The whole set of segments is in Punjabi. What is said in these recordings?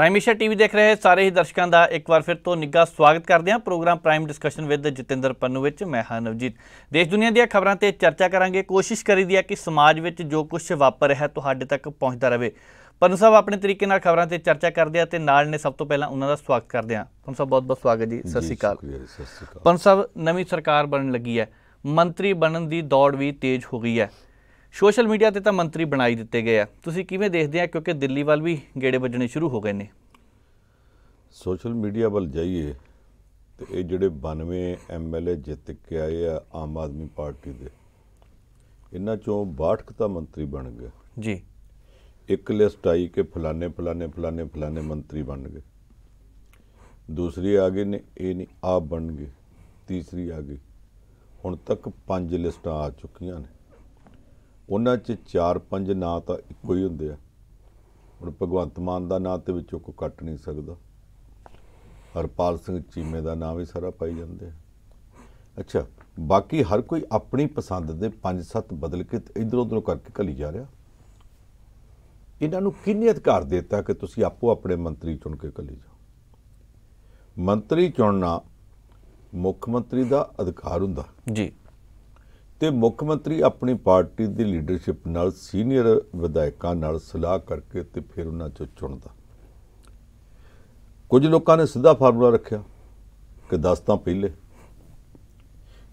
ਪ੍ਰਾਈਮੇਸ਼ਾ ਟੀਵੀ ਦੇਖ ਰਹੇ ਸਾਰੇ ਹੀ ਦਰਸ਼ਕਾਂ ਦਾ ਇੱਕ ਵਾਰ ਫਿਰ ਤੋਂ ਨਿੱਘਾ ਸਵਾਗਤ ਕਰਦੇ ਹਾਂ programme prime discussion with Jatinder Pannu ਵਿੱਚ ਮੈਂ ਹਾਂ ਨਵਜੀਤ ਦੇਸ਼ ਦੁਨੀਆ ਦੀਆਂ ਖਬਰਾਂ ਤੇ ਚਰਚਾ ਕਰਾਂਗੇ ਕੋਸ਼ਿਸ਼ ਕਰੀਦੀ ਹੈ ਕਿ ਸਮਾਜ ਵਿੱਚ ਜੋ ਕੁਝ ਵਾਪਰ ਰਿਹਾ ਤੁਹਾਡੇ ਤੱਕ ਪਹੁੰਚਦਾ ਰਹੇ ਪੰਨੂ ਸਾਹਿਬ ਆਪਣੇ ਤਰੀਕੇ ਨਾਲ ਖਬਰਾਂ ਤੇ ਚਰਚਾ ਕਰਦੇ ਆ ਤੇ ਨਾਲ ਨੇ ਸਭ ਤੋਂ ਪਹਿਲਾਂ ਉਹਨਾਂ ਦਾ ਸਵਾਗਤ ਕਰਦੇ ਆ ਪੰਨੂ ਸਾਹਿਬ ਬਹੁਤ ਬਹੁਤ ਸਵਾਗਤ ਜੀ ਸਤਿ ਸ਼੍ਰੀ ਅਕਾਲ ਪੰਨੂ ਸਾਹਿਬ ਨਵੀਂ ਸਰਕਾਰ ਬਣਨ ਲੱਗੀ ਹੈ ਮੰਤਰੀ ਬਣਨ ਦੀ ਦੌੜ ਵੀ ਤੇਜ਼ ਹੋ ਗਈ ਹੈ ਸੋਸ਼ਲ ਮੀਡੀਆ ਤੇ ਤਾਂ ਮੰਤਰੀ ਬਣਾਈ ਦਿੱਤੇ ਗਏ ਆ ਤੁਸੀਂ ਕਿਵੇਂ ਦੇਖਦੇ ਆ ਕਿਉਂਕਿ ਦਿੱਲੀ ਵੱਲ ਵੀ ਗੇੜੇ ਵੱਜਣੇ ਸ਼ੁਰੂ ਹੋ ਗਏ ਨੇ ਸੋਸ਼ਲ ਮੀਡੀਆ ਵੱਲ ਜਾਈਏ ਤੇ ਇਹ ਜਿਹੜੇ 92 ਐਮਐਲਏ ਜਿੱਤ ਕੇ ਆਏ ਆ ਆਮ ਆਦਮੀ ਪਾਰਟੀ ਦੇ ਇਹਨਾਂ ਚੋਂ 62 ਤਾਂ ਮੰਤਰੀ ਬਣ ਗਏ ਜੀ ਇੱਕ ਲਿਸਟ ਆਈ ਕਿ ਫਲਾਣੇ ਫਲਾਣੇ ਫਲਾਣੇ ਫਲਾਣੇ ਮੰਤਰੀ ਬਣ ਗਏ ਦੂਸਰੀ ਆ ਗਈ ਨੇ ਇਹ ਨਹੀਂ ਆਪ ਬਣ ਗਏ ਤੀਸਰੀ ਆ ਗਈ ਹੁਣ ਤੱਕ ਪੰਜ ਲਿਸਟਾਂ ਆ ਚੁੱਕੀਆਂ ਨੇ ਉਹਨਾਂ 'ਚ ਚਾਰ ਪੰਜ ਨਾਂ ਤਾਂ ਇੱਕੋ ਹੀ ਹੁੰਦੇ ਆ ਹੁਣ ਭਗਵੰਤ ਮਾਨ ਦਾ ਨਾਂ ਤੇ ਵਿੱਚੋਂ ਕੋ ਕੱਟ ਨਹੀਂ ਸਕਦਾ ਹਰਪਾਲ ਸਿੰਘ ਚੀਮੇ ਦਾ ਨਾਂ ਵੀ ਸਾਰਾ ਪਾਈ ਜਾਂਦੇ ਅੱਛਾ ਬਾਕੀ ਹਰ ਕੋਈ ਆਪਣੀ ਪਸੰਦ ਦੇ ਪੰਜ ਸੱਤ ਬਦਲ ਕੇ ਇਧਰੋਂ ਉਧਰੋਂ ਕਰਕੇ ਕੱਲੀ ਜਾ ਰਿਹਾ ਇਹਨਾਂ ਨੂੰ ਕਿੰਨੇ ਅਧਿਕਾਰ ਦਿੱਤਾ ਕਿ ਤੁਸੀਂ ਆਪੋ ਆਪਣੇ ਮੰਤਰੀ ਚੁਣ ਕੇ ਕੱਲੀ ਜਾਓ ਮੰਤਰੀ ਚੁਣਨਾ ਮੁੱਖ ਮੰਤਰੀ ਦਾ ਅਧਿਕਾਰ ਹੁੰਦਾ ਜੀ ਤੇ ਮੁੱਖ ਮੰਤਰੀ ਆਪਣੀ ਪਾਰਟੀ ਦੀ ਲੀਡਰਸ਼ਿਪ ਨਾਲ ਸੀਨੀਅਰ ਵਿਧਾਇਕਾਂ ਨਾਲ ਸਲਾਹ ਕਰਕੇ ਤੇ ਫਿਰ ਉਹਨਾਂ ਚੋਂ ਚੁਣਦਾ ਕੁਝ ਲੋਕਾਂ ਨੇ ਸਿੱਧਾ ਫਾਰਮੂਲਾ ਰੱਖਿਆ ਕਿ 10 ਤਾਂ ਪਹਿਲੇ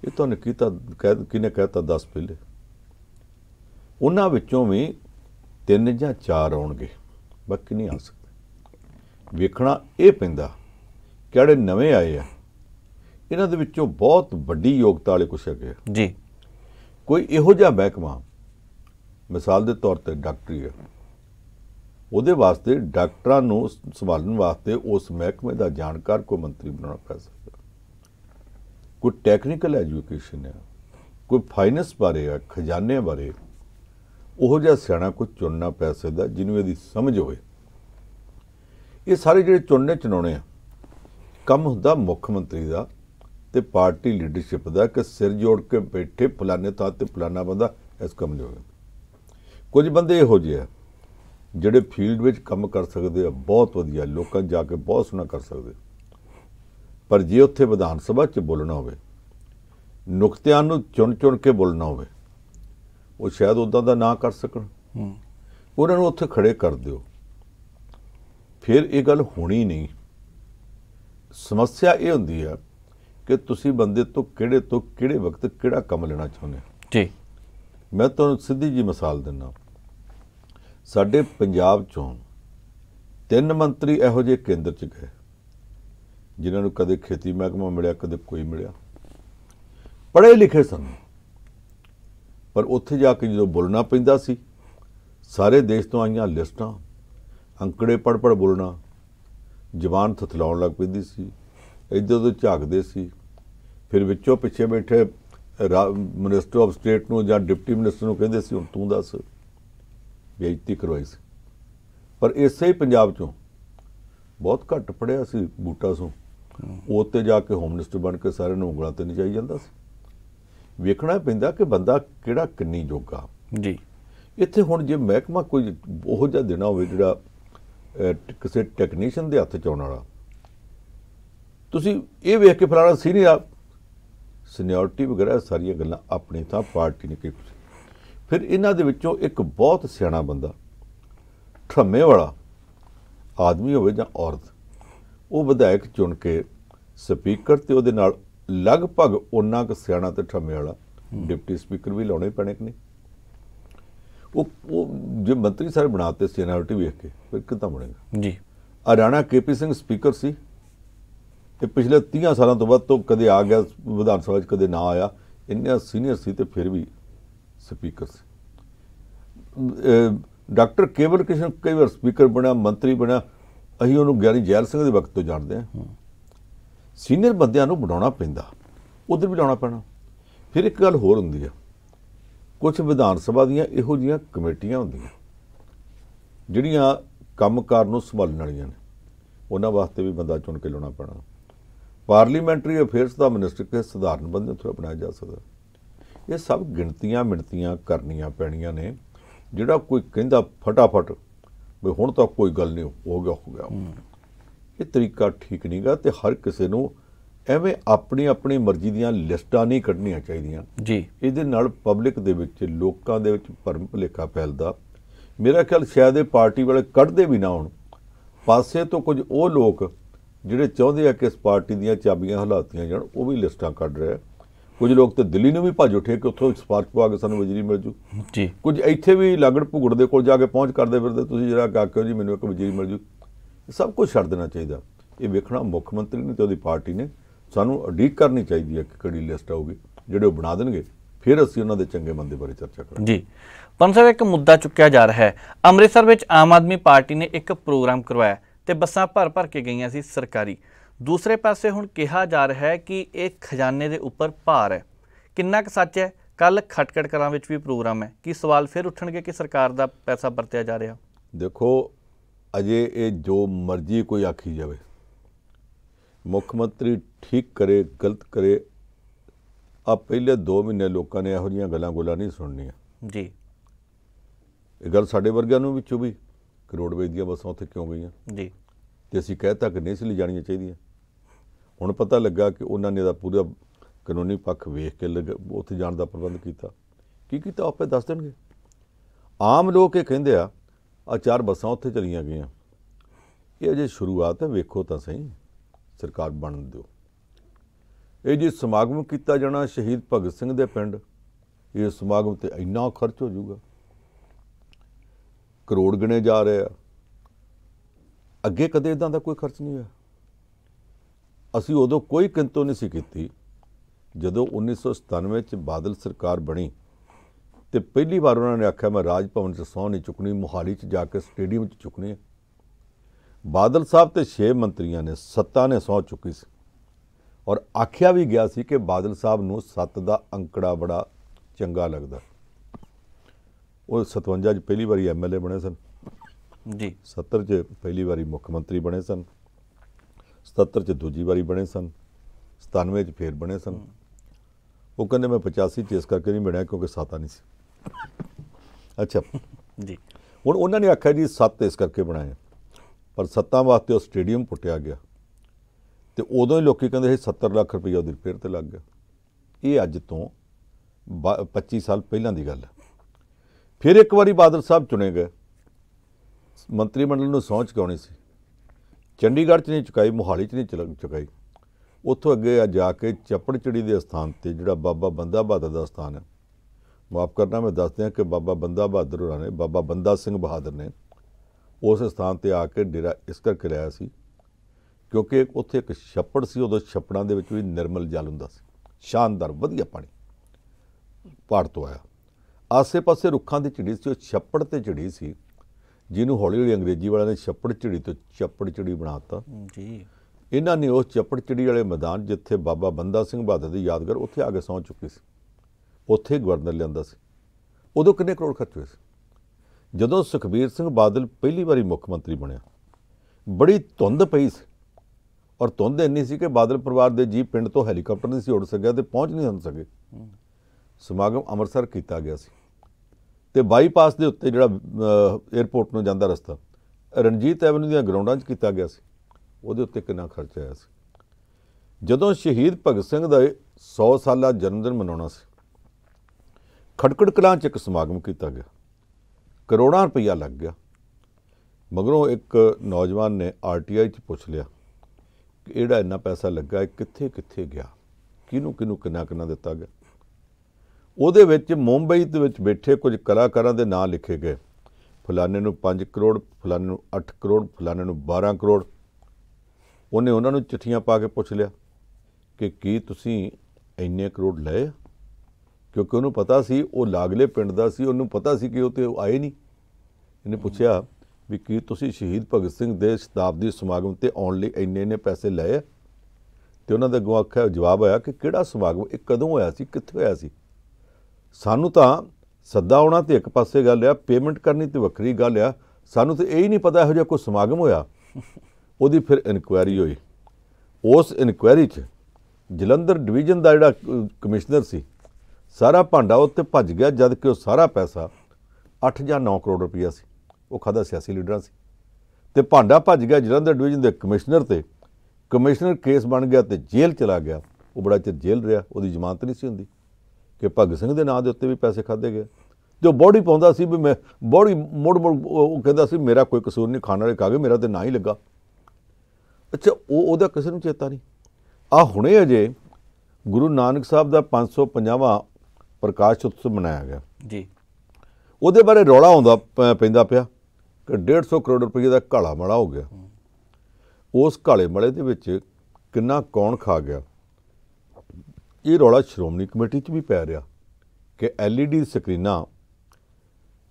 ਇਹ ਤੁਹਾਨੂੰ ਕੀਤਾ ਕਿਨੇ ਕਹਤਾ 10 ਪਹਿਲੇ ਉਹਨਾਂ ਵਿੱਚੋਂ ਵੀ ਤਿੰਨ ਜਾਂ ਚਾਰ ਆਉਣਗੇ ਬਾਕੀ ਨਹੀਂ ਆ ਸਕਦੇ ਵੇਖਣਾ ਇਹ ਪੈਂਦਾ ਕਿਹੜੇ ਨਵੇਂ ਆਏ ਆ ਇਹਨਾਂ ਦੇ ਵਿੱਚੋਂ ਬਹੁਤ ਵੱਡੀ ਯੋਗਤਾ ਵਾਲੇ ਕੁਛ ਹੈਗੇ ਜੀ ਕੋਈ ਇਹੋ ਜਿਹਾ ਮਹਿਕਮਾ ਮਿਸਾਲ ਦੇ ਤੌਰ ਤੇ ਡਾਕਟਰੀ ਹੈ ਉਹਦੇ ਵਾਸਤੇ ਡਾਕਟਰਾਂ ਨੂੰ ਸੰਭਾਲਣ ਵਾਸਤੇ ਉਸ ਮਹਿਕਮੇ ਦਾ ਜਾਣਕਾਰ ਕੋਈ ਮੰਤਰੀ ਬਣਾਉਣਾ ਪੈ ਸਕਦਾ ਕੋਈ ਟੈਕਨੀਕਲ ਐਜੂਕੇਸ਼ਨ ਹੈ ਕੋਈ ਫਾਈਨੈਂਸ ਬਾਰੇ ਹੈ ਖਜ਼ਾਨੇ ਬਾਰੇ ਉਹੋ ਜਿਹਾ ਸਿਆਣਾ ਕੋਈ ਚੁਣਨਾ ਪੈ ਸਕਦਾ ਜਿਹਨੂੰ ਇਹਦੀ ਸਮਝ ਹੋਵੇ ਇਹ ਸਾਰੇ ਜਿਹੜੇ ਚੁਣਨੇ ਚਣਾਉਣੇ ਆ ਕੰਮ ਹੁੰਦਾ ਮੁੱਖ ਮੰਤਰੀ ਦਾ ਤੇ ਪਾਰਟੀ ਲੀਡਰਸ਼ਿਪ ਦਾ ਕਿ ਸਿਰ ਜੋੜ ਕੇ ਬੈਠੇ ਫਲਾਣੇ ਤਾਂ ਤੇ ਫਲਾਣਾ ਬੰਦਾ ਇਸ ਕੰਮ ਨਹੀਂ ਕੁਝ ਬੰਦੇ ਇਹੋ ਜਿਹੇ ਆ ਜਿਹੜੇ ਫੀਲਡ ਵਿੱਚ ਕੰਮ ਕਰ ਸਕਦੇ ਆ ਬਹੁਤ ਵਧੀਆ ਲੋਕਾਂ ਜਾ ਕੇ ਬਹੁਤ ਸੁਣਾ ਕਰ ਸਕਦੇ ਪਰ ਜੇ ਉੱਥੇ ਵਿਧਾਨ ਸਭਾ 'ਚ ਬੋਲਣਾ ਹੋਵੇ ਨੁਕਤਿਆਂ ਨੂੰ ਚੁਣ ਚੁਣ ਕੇ ਬੋਲਣਾ ਹੋਵੇ ਉਹ ਸ਼ਾਇਦ ਉਦਾਂ ਦਾ ਨਾ ਕਰ ਸਕਣ ਉਹਨਾਂ ਨੂੰ ਉੱਥੇ ਖੜੇ ਕਰ ਦਿਓ ਫਿਰ ਇਹ ਗੱਲ ਹੋਣੀ ਨਹੀਂ ਸਮੱਸਿਆ ਇਹ ਹੁੰਦੀ ਆ ਕਿ ਤੁਸੀਂ ਬੰਦੇ ਤੋਂ ਕਿਹੜੇ ਤੋਂ ਕਿਹੜੇ ਵਕਤ ਕਿਹੜਾ ਕੰਮ ਲੈਣਾ ਚਾਹੁੰਦੇ ਹੋ ਜੀ ਮੈਂ ਤੁਹਾਨੂੰ ਸਿੱਧੀ ਜੀ ਮਿਸਾਲ ਦਿੰਦਾ ਸਾਡੇ ਪੰਜਾਬ ਚੋਂ ਤਿੰਨ ਮੰਤਰੀ ਇਹੋ ਜਿਹੇ ਕੇਂਦਰ ਚ ਗਏ ਜਿਨ੍ਹਾਂ ਨੂੰ ਕਦੇ ਖੇਤੀ ਮਹਿਕਮਾ ਮਿਲਿਆ ਕਦੇ ਕੋਈ ਮਿਲਿਆ ਪੜ੍ਹੇ ਲਿਖੇ ਸਨ ਪਰ ਉੱਥੇ ਜਾ ਕੇ ਜਦੋਂ ਬੋਲਣਾ ਪੈਂਦਾ ਸੀ ਸਾਰੇ ਦੇਸ਼ ਤੋਂ ਆਈਆਂ ਲਿਸਟਾਂ ਅੰਕੜੇ ਪੜ ਪੜ ਬੋਲਣਾ ਜ਼ਬਾਨ ਥਥਲਾਉਣ ਲੱਗ ਪੈਂਦੀ ਸੀ ਇੱਧਰ ਤੋਂ ਝਾਕਦੇ ਸੀ ਫਿਰ ਵਿੱਚੋਂ ਪਿੱਛੇ ਬੈਠੇ ਮਿਨਿਸਟਰ ਆਫ ਸਟੇਟ ਨੂੰ ਜਾਂ ਡਿਪਟੀ ਮਿਨਿਸਟਰ ਨੂੰ ਕਹਿੰਦੇ ਸੀ ਹੁਣ ਤੂੰ ਦੱਸ ਬੇਇੱਜ਼ਤੀ ਕਰਵਾਈ ਸੀ ਪਰ ਇਸੇ ਹੀ ਪੰਜਾਬ ਚੋਂ ਬਹੁਤ ਘੱਟ ਪੜਿਆ ਸੀ ਬੂਟਾ ਸੋ ਉੱਤੇ ਜਾ ਕੇ ਹੋਮ ਮਿਨਿਸਟਰ ਬਣ ਕੇ ਸਾਰੇ ਨੂੰ ਉਂਗਲਾਂ ਤੇ ਨਚਾਈ ਜਾਂਦਾ ਸੀ ਵੇਖਣਾ ਪੈਂਦਾ ਕਿ ਬੰਦਾ ਕਿਹੜਾ ਕਿੰਨੀ ਜੋਗਾ ਜੀ ਇੱਥੇ ਹੁਣ ਜੇ ਮਹਿਕਮਾ ਕੋਈ ਉਹ ਜ਼ਿਆਦਾ ਦੇਣਾ ਹੋਵੇ ਜਿਹੜਾ ਕਿਸੇ ਟੈਕਨੀਸ਼ੀਅਨ ਦੇ ਹੱਥ ਚ ਆਉਣ ਵਾਲਾ ਤੁਸੀਂ ਇਹ ਵੇਖ ਕੇ ਫਲਾਣਾ ਸੀਨੀਅਰ ਆ ਸੀਨੀਅਰਟੀ ਵਗੈਰਾ ਸਾਰੀਆਂ ਗੱਲਾਂ ਆਪਣੇ ਤਾਂ ਪਾਰਟੀ ਨੇ ਕੀਤੀ ਫਿਰ ਇਹਨਾਂ ਦੇ ਵਿੱਚੋਂ ਇੱਕ ਬਹੁਤ ਸਿਆਣਾ ਬੰਦਾ ਠਰਮੇ ਵਾਲਾ ਆਦਮੀ ਹੋਵੇ ਜਾਂ ਔਰਤ ਉਹ ਵਿਧਾਇਕ ਚੁਣ ਕੇ ਸਪੀਕਰ ਤੇ ਉਹਦੇ ਨਾਲ ਲਗਭਗ ਉਹਨਾਂ ਕੁ ਸਿਆਣਾ ਤੇ ਠਰਮੇ ਵਾਲਾ ਡਿਪਟੀ ਸਪੀਕਰ ਵੀ ਲਾਉਣੇ ਪੈਣੇ ਕਿ ਨਹੀਂ ਉਹ ਉਹ ਜੇ ਮੰਤਰੀ ਸਾਹਿਬ ਬਣਾਤੇ ਸੀਨੀਅਰਟੀ ਵੇਖ ਕੇ ਫਿਰ ਕਿਦਾਂ ਬਣੇਗਾ ਜੀ ਅਰਾਣਾ ਕੇਪੀ ਸਿੰਘ ਸਪੀਕਰ ਸੀ ਤੇ ਪਿਛਲੇ 30 ਸਾਲਾਂ ਤੋਂ ਵੱਧ ਤੋਂ ਕਦੇ ਆ ਗਿਆ ਵਿਧਾਨ ਸਭਾ 'ਚ ਕਦੇ ਨਾ ਆਇਆ ਇੰਨਾ ਸੀਨੀਅਰ ਸੀ ਤੇ ਫਿਰ ਵੀ ਸਪੀਕਰ ਸੀ ਡਾਕਟਰ ਕੇਵਲ ਕਿਸ਼ਨ ਕਈ ਵਾਰ ਸਪੀਕਰ ਬਣਿਆ ਮੰਤਰੀ ਬਣਿਆ ਅਸੀਂ ਉਹਨੂੰ ਗਿਆਨੀ ਜੈਲ ਸਿੰਘ ਦੇ ਵਕਤ ਤੋਂ ਜਾਣਦੇ ਹਾਂ ਸੀਨੀਅਰ ਬੰਦਿਆਂ ਨੂੰ ਬਣਾਉਣਾ ਪੈਂਦਾ ਉਧਰ ਵੀ ਲਾਉਣਾ ਪੈਣਾ ਫਿਰ ਇੱਕ ਗੱਲ ਹੋਰ ਹੁੰਦੀ ਆ ਕੁਝ ਵਿਧਾਨ ਸਭਾ ਦੀਆਂ ਇਹੋ ਜੀਆਂ ਕਮੇਟੀਆਂ ਹੁੰਦੀਆਂ ਜਿਹੜੀਆਂ ਕੰਮਕਾਰ ਨੂੰ ਸੰਭਾਲਣ ਵਾਲੀਆਂ ਨੇ ਉਹਨਾਂ ਵਾਸਤੇ ਵੀ ਬੰਦਾ ਚੁਣ ਕੇ ਲਾਉਣਾ ਪੈਣਾ ਪਾਰਲੀਮੈਂਟਰੀ ਅਫੇਅਰਸ ਦਾ ਮਿਨਿਸਟਰ ਕੇ ਸਧਾਰਨ ਬੰਦੇ ਥੋੜਾ ਬਣਾਇਆ ਜਾ ਸਕਦਾ ਇਹ ਸਭ ਗਿਣਤੀਆਂ ਮਿਣਤੀਆਂ ਕਰਨੀਆਂ ਪੈਣੀਆਂ ਨੇ ਜਿਹੜਾ ਕੋਈ ਕਹਿੰਦਾ ਫਟਾਫਟ ਵੀ ਹੁਣ ਤਾਂ ਕੋਈ ਗੱਲ ਨਹੀਂ ਹੋ ਗਿਆ ਹੋ ਗਿਆ ਇਹ ਤਰੀਕਾ ਠੀਕ ਨਹੀਂਗਾ ਤੇ ਹਰ ਕਿਸੇ ਨੂੰ ਐਵੇਂ ਆਪਣੀ ਆਪਣੀ ਮਰਜ਼ੀ ਦੀਆਂ ਲਿਸਟਾਂ ਨਹੀਂ ਕੱਢਣੀਆਂ ਚਾਹੀਦੀਆਂ ਜੀ ਇਹਦੇ ਨਾਲ ਪਬਲਿਕ ਦੇ ਵਿੱਚ ਲੋਕਾਂ ਦੇ ਵਿੱਚ ਭਰਮ ਭਲੇਖਾ ਫੈਲਦਾ ਮੇਰਾ ਖਿਆਲ ਸ਼ਾਇਦ ਇਹ ਪਾਰਟੀ ਵਾਲੇ ਕੱਢਦੇ ਵੀ ਨਾ ਹੋਣ ਪਾਸੇ ਤੋਂ ਕੁਝ ਉਹ ਲੋਕ ਜਿਹੜੇ ਚਾਹੁੰਦੇ ਆ ਕਿ ਇਸ ਪਾਰਟੀ ਦੀਆਂ ਚਾਬੀਆਂ ਹਲਾਤੀਆਂ ਜਾਣ ਉਹ ਵੀ ਲਿਸਟਾਂ ਕੱਢ ਰਿਹਾ ਕੁਝ ਲੋਕ ਤੇ ਦਿੱਲੀ ਨੂੰ ਵੀ ਭੱਜ ਉੱਠੇ ਕਿ ਉੱਥੋਂ ਸਪਾਰਕ ਪਵਾ ਕੇ ਸਾਨੂੰ ਵਜ਼ੀਰੀ ਮਿਲ ਜੂ ਜੀ ਕੁਝ ਇੱਥੇ ਵੀ ਲਾਗੜ ਭੁਗੜ ਦੇ ਕੋਲ ਜਾ ਕੇ ਪਹੁੰਚ ਕਰਦੇ ਫਿਰਦੇ ਤੁਸੀਂ ਜਿਹੜਾ ਕਾਕਿਓ ਜੀ ਮੈਨੂੰ ਇੱਕ ਵਜ਼ੀਰੀ ਮਿਲ ਜੂ ਸਭ ਕੁਝ ਛੱਡ ਦੇਣਾ ਚਾਹੀਦਾ ਇਹ ਵੇਖਣਾ ਮੁੱਖ ਮੰਤਰੀ ਨੇ ਤੇ ਉਹਦੀ ਪਾਰਟੀ ਨੇ ਸਾਨੂੰ ਅਡੀਟ ਕਰਨੀ ਚਾਹੀਦੀ ਹੈ ਕਿ ਕਿਹੜੀ ਲਿਸਟ ਆਊਗੀ ਜਿਹੜੇ ਉਹ ਬਣਾ ਦੇਣਗੇ ਫਿਰ ਅਸੀਂ ਉਹਨਾਂ ਦੇ ਚੰਗੇ ਮੰਦੇ ਬਾਰੇ ਚਰਚਾ ਕਰਾਂਗੇ ਜੀ ਪਰ ਸਰ ਇੱਕ ਮੁੱਦਾ ਚੁੱਕਿਆ ਜਾ ਰਿਹਾ ਹੈ ਅੰਮ੍ਰਿਤਸਰ ਵਿੱਚ ਆਮ ਆਦਮੀ ਪਾਰਟੀ ਨੇ ਇੱਕ ਪ੍ਰੋਗਰਾਮ ਕਰਵਾਇਆ ਤੇ ਬੱਸਾਂ ਭਰ ਭਰ ਕੇ ਗਈਆਂ ਸੀ ਸਰਕਾਰੀ ਦੂਸਰੇ ਪਾਸੇ ਹੁਣ ਕਿਹਾ ਜਾ ਰਿਹਾ ਹੈ ਕਿ ਇਹ ਖਜ਼ਾਨੇ ਦੇ ਉੱਪਰ ਭਾਰ ਹੈ ਕਿੰਨਾ ਕੁ ਸੱਚ ਹੈ ਕੱਲ ਖਟਕੜ ਕਲਾਂ ਵਿੱਚ ਵੀ ਪ੍ਰੋਗਰਾਮ ਹੈ ਕੀ ਸਵਾਲ ਫਿਰ ਉੱਠਣਗੇ ਕਿ ਸਰਕਾਰ ਦਾ ਪੈਸਾ ਵਰਤਿਆ ਜਾ ਰਿਹਾ ਦੇਖੋ ਅਜੇ ਇਹ ਜੋ ਮਰਜ਼ੀ ਕੋਈ ਆਖੀ ਜਾਵੇ ਮੁੱਖ ਮੰਤਰੀ ਠੀਕ ਕਰੇ ਗਲਤ ਕਰੇ ਆ ਪਹਿਲੇ 2 ਮਹੀਨੇ ਲੋਕਾਂ ਨੇ ਇਹੋ ਜੀਆਂ ਗੱਲਾਂ ਗੋਲਾ ਨਹੀਂ ਸੁਣਨੀਆਂ ਜੀ ਇਹ ਗੱਲ ਸਾਡੇ ਵਰਗਿਆਂ ਨੂੰ ਵੀ ਕਿ ਰੋਡਵੇਜ਼ ਦੀਆਂ ਬੱਸਾਂ ਉੱਥੇ ਕਿਉਂ ਗਈਆਂ ਜੀ ਤੇ ਅਸੀਂ ਕਹਿ ਤੱਕ ਨਹੀਂ ਇਸ ਲਈ ਜਾਣੀਆਂ ਚਾਹੀਦੀਆਂ ਹੁਣ ਪਤਾ ਲੱਗਾ ਕਿ ਉਹਨਾਂ ਨੇ ਦਾ ਪੂਰਾ ਕਾਨੂੰਨੀ ਪੱਖ ਵੇਖ ਕੇ ਉੱਥੇ ਜਾਣ ਦਾ ਪ੍ਰਬੰਧ ਕੀਤਾ ਕੀ ਕੀਤਾ ਆਪੇ ਦੱਸ ਦੇਣਗੇ ਆਮ ਲੋਕ ਇਹ ਕਹਿੰਦੇ ਆ ਆ ਚਾਰ ਬੱਸਾਂ ਉੱਥੇ ਚਲੀਆਂ ਗਈਆਂ ਇਹ ਜੇ ਸ਼ੁਰੂਆਤ ਹੈ ਵੇਖੋ ਤਾਂ ਸਹੀ ਸਰਕਾਰ ਬਣਨ ਦਿਓ ਇਹ ਜੇ ਸਮਾਗਮ ਕੀਤਾ ਜਾਣਾ ਸ਼ਹੀਦ ਭਗਤ ਸਿੰਘ ਦੇ ਪਿੰਡ ਇਹ ਸਮਾਗਮ ਤੇ ਇੰਨਾ ਖਰਚ ਹੋ ਜਾਊਗਾ ਕਰੋੜ ਗਿਣੇ ਜਾ ਰਹੇ ਆ ਅੱਗੇ ਕਦੇ ਇਦਾਂ ਦਾ ਕੋਈ ਖਰਚ ਨਹੀਂ ਹੋਇਆ ਅਸੀਂ ਉਦੋਂ ਕੋਈ ਕਿੰਤੂ ਨਹੀਂ ਸੀ ਕੀਤੀ ਜਦੋਂ 1997 ਚ ਬਾਦਲ ਸਰਕਾਰ ਬਣੀ ਤੇ ਪਹਿਲੀ ਵਾਰ ਉਹਨਾਂ ਨੇ ਆਖਿਆ ਮੈਂ ਰਾਜ ਭਵਨ ਚ ਸੌਂ ਨਹੀਂ ਚੁੱਕਣੀ ਮੁਹਾਲੀ ਚ ਜਾ ਕੇ ਸਟੇਡੀਅਮ ਚ ਚੁੱਕਣੀ ਹੈ ਬਾਦਲ ਸਾਹਿਬ ਤੇ 6 ਮੰਤਰੀਆਂ ਨੇ ਸੱਤਾ ਨੇ ਸੌਂ ਚੁੱਕੀ ਸੀ ਔਰ ਆਖਿਆ ਵੀ ਗਿਆ ਸੀ ਕਿ ਬਾਦਲ ਸਾਹਿਬ ਨੂੰ ਸੱਤ ਦਾ ਅੰਕੜਾ ਬੜਾ ਚੰਗਾ ਲੱਗਦਾ ਉਹ 57 ਚ ਪਹਿਲੀ ਵਾਰੀ ਐਮਐਲਏ ਬਣੇ ਸਨ ਜੀ 70 ਚ ਪਹਿਲੀ ਵਾਰੀ ਮੁੱਖ ਮੰਤਰੀ ਬਣੇ ਸਨ 77 ਚ ਦੂਜੀ ਵਾਰੀ ਬਣੇ ਸਨ 97 ਚ ਫੇਰ ਬਣੇ ਸਨ ਉਹ ਕਹਿੰਦੇ ਮੈਂ 85 ਚ ਇਸ ਕਰਕੇ ਨਹੀਂ ਬਣਿਆ ਕਿਉਂਕਿ ਸਾਤਾ ਨਹੀਂ ਸੀ ਅੱਛਾ ਜੀ ਹੁਣ ਉਹਨਾਂ ਨੇ ਆਖਿਆ ਜੀ ਸੱਤ ਇਸ ਕਰਕੇ ਬਣਾਏ ਪਰ ਸੱਤਾਂ ਵਾਸਤੇ ਉਹ ਸਟੇਡੀਅਮ ਪੁੱਟਿਆ ਗਿਆ ਤੇ ਉਦੋਂ ਹੀ ਲੋਕੀ ਕਹਿੰਦੇ ਸੀ 70 ਲੱਖ ਰੁਪਏ ਉਹਦੀ ਰਿਪੇਅਰ ਤੇ ਲੱਗ ਗਿਆ ਇਹ ਅੱਜ ਤੋਂ 25 ਸਾਲ ਪਹਿਲਾਂ ਦੀ ਗੱਲ ਹੈ ਫਿਰ ਇੱਕ ਵਾਰੀ ਬਾਦਲ ਸਾਹਿਬ ਚੁਣੇ ਗਏ ਮੰਤਰੀ ਮੰਡਲ ਨੂੰ ਸੌਂਚ ਕਾਉਣੀ ਸੀ ਚੰਡੀਗੜ੍ਹ 'ਚ ਨਹੀਂ ਚੁਕਾਈ ਮੁਹਾਲੀ 'ਚ ਨਹੀਂ ਚੁਕਾਈ ਉੱਥੋਂ ਅੱਗੇ ਆ ਜਾ ਕੇ ਚੱਪੜਚਿੜੀ ਦੇ ਸਥਾਨ ਤੇ ਜਿਹੜਾ ਬਾਬਾ ਬੰਦਾ ਬਹਾਦਰ ਦਾ ਸਥਾਨ ਹੈ ਮਾਫ ਕਰਨਾ ਮੈਂ ਦੱਸ ਦਿਆਂ ਕਿ ਬਾਬਾ ਬੰਦਾ ਬਹਾਦਰ ਹੋਰਾਂ ਨੇ ਬਾਬਾ ਬੰਦਾ ਸਿੰਘ ਬਹਾਦਰ ਨੇ ਉਸ ਸਥਾਨ ਤੇ ਆ ਕੇ ਡੇਰਾ ਇਸ ਕਰਕੇ ਲਿਆ ਸੀ ਕਿਉਂਕਿ ਉੱਥੇ ਇੱਕ ਛੱਪੜ ਸੀ ਉਹਦੇ ਛੱਪੜਾਂ ਦੇ ਵਿੱਚ ਵੀ ਨਿਰਮਲ ਜਲ ਹੁੰਦਾ ਸੀ ਸ਼ਾਨਦਾਰ ਵਧੀਆ ਪਾਣੀ ਪਾੜ ਤੋਂ ਆਇਆ ਆਸੇ-ਪਾਸੇ ਰੁੱਖਾਂ ਦੀ ਝੜੀ ਸੀ ਉਹ ਛੱਪੜ ਤੇ ਝੜੀ ਸੀ ਜਿਹਨੂੰ ਹੌਲੀ-ਹੌਲੀ ਅੰਗਰੇਜ਼ੀ ਵਾਲਿਆਂ ਨੇ ਛੱਪੜ ਝੜੀ ਤੋਂ ਛੱਪੜ ਝੜੀ ਬਣਾਤਾ ਜੀ ਇਹਨਾਂ ਨੇ ਉਸ ਛੱਪੜ ਝੜੀ ਵਾਲੇ ਮੈਦਾਨ ਜਿੱਥੇ ਬਾਬਾ ਬੰਦਾ ਸਿੰਘ ਬਹਾਦਰ ਦੀ ਯਾਦਗਾਰ ਉੱਥੇ ਆ ਕੇ ਸੌਂ ਚੁੱਕੀ ਸੀ ਉੱਥੇ ਗਵਰਨਰ ਲਿਆਂਦਾ ਸੀ ਉਦੋਂ ਕਿੰਨੇ ਕਰੋੜ ਖਰਚ ਹੋਏ ਸੀ ਜਦੋਂ ਸੁਖਬੀਰ ਸਿੰਘ ਬਾਦਲ ਪਹਿਲੀ ਵਾਰੀ ਮੁੱਖ ਮੰਤਰੀ ਬਣਿਆ ਬੜੀ ਧੁੰਦ ਪਈ ਸੀ ਔਰ ਧੁੰਦ ਇੰਨੀ ਸੀ ਕਿ ਬਾਦਲ ਪਰਿਵਾਰ ਦੇ ਜੀ ਪਿੰਡ ਤੋਂ ਹੈਲੀਕਾਪਟਰ ਨਹੀਂ ਸੀ ਉੱਡ ਸਕਿਆ ਤੇ ਪਹੁੰਚ ਨਹੀਂ ਸਕੇ ਸਮਾਗਮ ਅੰਮ੍ਰਿਤਸਰ ਕੀਤਾ ਗਿਆ ਸੀ ਤੇ ਬਾਈਪਾਸ ਦੇ ਉੱਤੇ ਜਿਹੜਾ 에어ਪੋਰਟ ਨੂੰ ਜਾਂਦਾ ਰਸਤਾ ਰਣਜੀਤ ਐਵਨਿਊ ਦੀਆਂ ਗਰਾਊਂਡਾਂ 'ਚ ਕੀਤਾ ਗਿਆ ਸੀ ਉਹਦੇ ਉੱਤੇ ਕਿੰਨਾ ਖਰਚ ਆਇਆ ਸੀ ਜਦੋਂ ਸ਼ਹੀਦ ਭਗਤ ਸਿੰਘ ਦਾ 100 ਸਾਲਾ ਜਨਮ ਦਿਨ ਮਨਾਉਣਾ ਸੀ ਖੜਕੜ ਕਲਾਂ 'ਚ ਇੱਕ ਸਮਾਗਮ ਕੀਤਾ ਗਿਆ ਕਰੋੜਾਂ ਰੁਪਈਆ ਲੱਗ ਗਿਆ ਮਗਰੋਂ ਇੱਕ ਨੌਜਵਾਨ ਨੇ ਆਰਟੀਆਈ 'ਚ ਪੁੱਛ ਲਿਆ ਕਿ ਇਹੜਾ ਇੰਨਾ ਪੈਸਾ ਲੱਗਾ ਕਿੱਥੇ ਕਿੱਥੇ ਗਿਆ ਕਿਹਨੂੰ ਕਿਹਨੂੰ ਕਿੰਨਾ ਕਿੰਨਾ ਦਿੱਤਾ ਗਿਆ ਉਹਦੇ ਵਿੱਚ ਮੁੰਬਈ ਦੇ ਵਿੱਚ ਬੈਠੇ ਕੁਝ ਕਲਾਕਾਰਾਂ ਦੇ ਨਾਂ ਲਿਖੇ ਗਏ ਫਲਾਣੇ ਨੂੰ 5 ਕਰੋੜ ਫਲਾਣੇ ਨੂੰ 8 ਕਰੋੜ ਫਲਾਣੇ ਨੂੰ 12 ਕਰੋੜ ਉਹਨੇ ਉਹਨਾਂ ਨੂੰ ਚਿੱਠੀਆਂ ਪਾ ਕੇ ਪੁੱਛ ਲਿਆ ਕਿ ਕੀ ਤੁਸੀਂ ਇੰਨੇ ਕਰੋੜ ਲਏ ਕਿਉਂਕਿ ਉਹਨੂੰ ਪਤਾ ਸੀ ਉਹ ਲਾਗਲੇ ਪਿੰਡ ਦਾ ਸੀ ਉਹਨੂੰ ਪਤਾ ਸੀ ਕਿ ਉਹ ਤੇ ਆਏ ਨਹੀਂ ਇਹਨੇ ਪੁੱਛਿਆ ਵੀ ਕੀ ਤੁਸੀਂ ਸ਼ਹੀਦ ਭਗਤ ਸਿੰਘ ਦੇ ਸ਼ਤਾਬਦੀ ਸਮਾਗਮ ਤੇ ਆਉਣ ਲਈ ਇੰਨੇ ਨੇ ਪੈਸੇ ਲਏ ਤੇ ਉਹਨਾਂ ਦਾ ਗਵਾਖਾ ਜਵਾਬ ਆਇਆ ਕਿ ਕਿਹੜਾ ਸਮਾਗਮ ਇਹ ਕਦੋਂ ਹੋਇਆ ਸੀ ਕਿੱਥੇ ਹੋਇਆ ਸੀ ਸਾਨੂੰ ਤਾਂ ਸੱਦਾ ਆਉਣਾ ਤੇ ਇੱਕ ਪਾਸੇ ਗੱਲ ਆ ਪੇਮੈਂਟ ਕਰਨੀ ਤੇ ਵੱਖਰੀ ਗੱਲ ਆ ਸਾਨੂੰ ਤੇ ਇਹ ਹੀ ਨਹੀਂ ਪਤਾ ਇਹੋ ਜਿਹਾ ਕੋਈ ਸਮਾਗਮ ਹੋਇਆ ਉਹਦੀ ਫਿਰ ਇਨਕੁਆਇਰੀ ਹੋਈ ਉਸ ਇਨਕੁਆਇਰੀ 'ਚ ਜਲੰਧਰ ਡਿਵੀਜ਼ਨ ਦਾ ਜਿਹੜਾ ਕਮਿਸ਼ਨਰ ਸੀ ਸਾਰਾ ਭਾਂਡਾ ਉੱਤੇ ਭੱਜ ਗਿਆ ਜਦ ਕਿ ਉਹ ਸਾਰਾ ਪੈਸਾ 8 ਜਾਂ 9 ਕਰੋੜ ਰੁਪਇਆ ਸੀ ਉਹ ਖਾਦਾ ਸਿਆਸੀ ਲੀਡਰਾਂ ਸੀ ਤੇ ਭਾਂਡਾ ਭੱਜ ਗਿਆ ਜਲੰਧਰ ਡਿਵੀਜ਼ਨ ਦੇ ਕਮਿਸ਼ਨਰ ਤੇ ਕਮਿਸ਼ਨਰ ਕੇਸ ਬਣ ਗਿਆ ਤੇ ਜੇਲ੍ਹ ਚਲਾ ਗਿਆ ਉਹ ਬੜਾ ਚਿਰ ਜੇਲ੍ਹ ਰਿਹਾ ਉਹਦੀ ਜ਼ਮਾਨਤ ਨਹੀਂ ਸੀ ਹੁੰਦੀ ਕਿ ਭਗਤ ਸਿੰਘ ਦੇ ਨਾਂ ਦੇ ਉੱਤੇ ਵੀ ਪੈਸੇ ਖਾਦੇ ਗਏ ਜੋ ਬੋੜੀ ਪਾਉਂਦਾ ਸੀ ਵੀ ਮੈਂ ਬੋੜੀ ਮੋੜ ਮੋੜ ਉਹ ਕਹਿੰਦਾ ਸੀ ਮੇਰਾ ਕੋਈ ਕਸੂਰ ਨਹੀਂ ਖਾਣ ਵਾਲੇ ਕਾਗੇ ਮੇਰਾ ਤੇ ਨਾਂ ਹੀ ਲੱਗਾ ਅੱਛਾ ਉਹ ਉਹਦਾ ਕਿਸੇ ਨੂੰ ਚੇਤਾ ਨਹੀਂ ਆ ਹੁਣੇ ਅਜੇ ਗੁਰੂ ਨਾਨਕ ਸਾਹਿਬ ਦਾ 550ਵਾਂ ਪ੍ਰਕਾਸ਼ ਉਤਸਵ ਮਨਾਇਆ ਗਿਆ ਜੀ ਉਹਦੇ ਬਾਰੇ ਰੌਲਾ ਆਉਂਦਾ ਪੈਂਦਾ ਪਿਆ ਕਿ 150 ਕਰੋੜ ਰੁਪਏ ਦਾ ਘਾਲਾ ਮੜਾ ਹੋ ਗਿਆ ਉਸ ਘਾਲੇ ਮੜੇ ਦੇ ਵਿੱਚ ਕਿੰਨਾ ਕੌਣ ਖਾ ਗਿਆ ਇਹ ਰੌਲਾ ਸ਼੍ਰੋਮਣੀ ਕਮੇਟੀ 'ਚ ਵੀ ਪੈ ਰਿਹਾ ਕਿ ਐਲਈਡੀ ਸਕਰੀਨਾਂ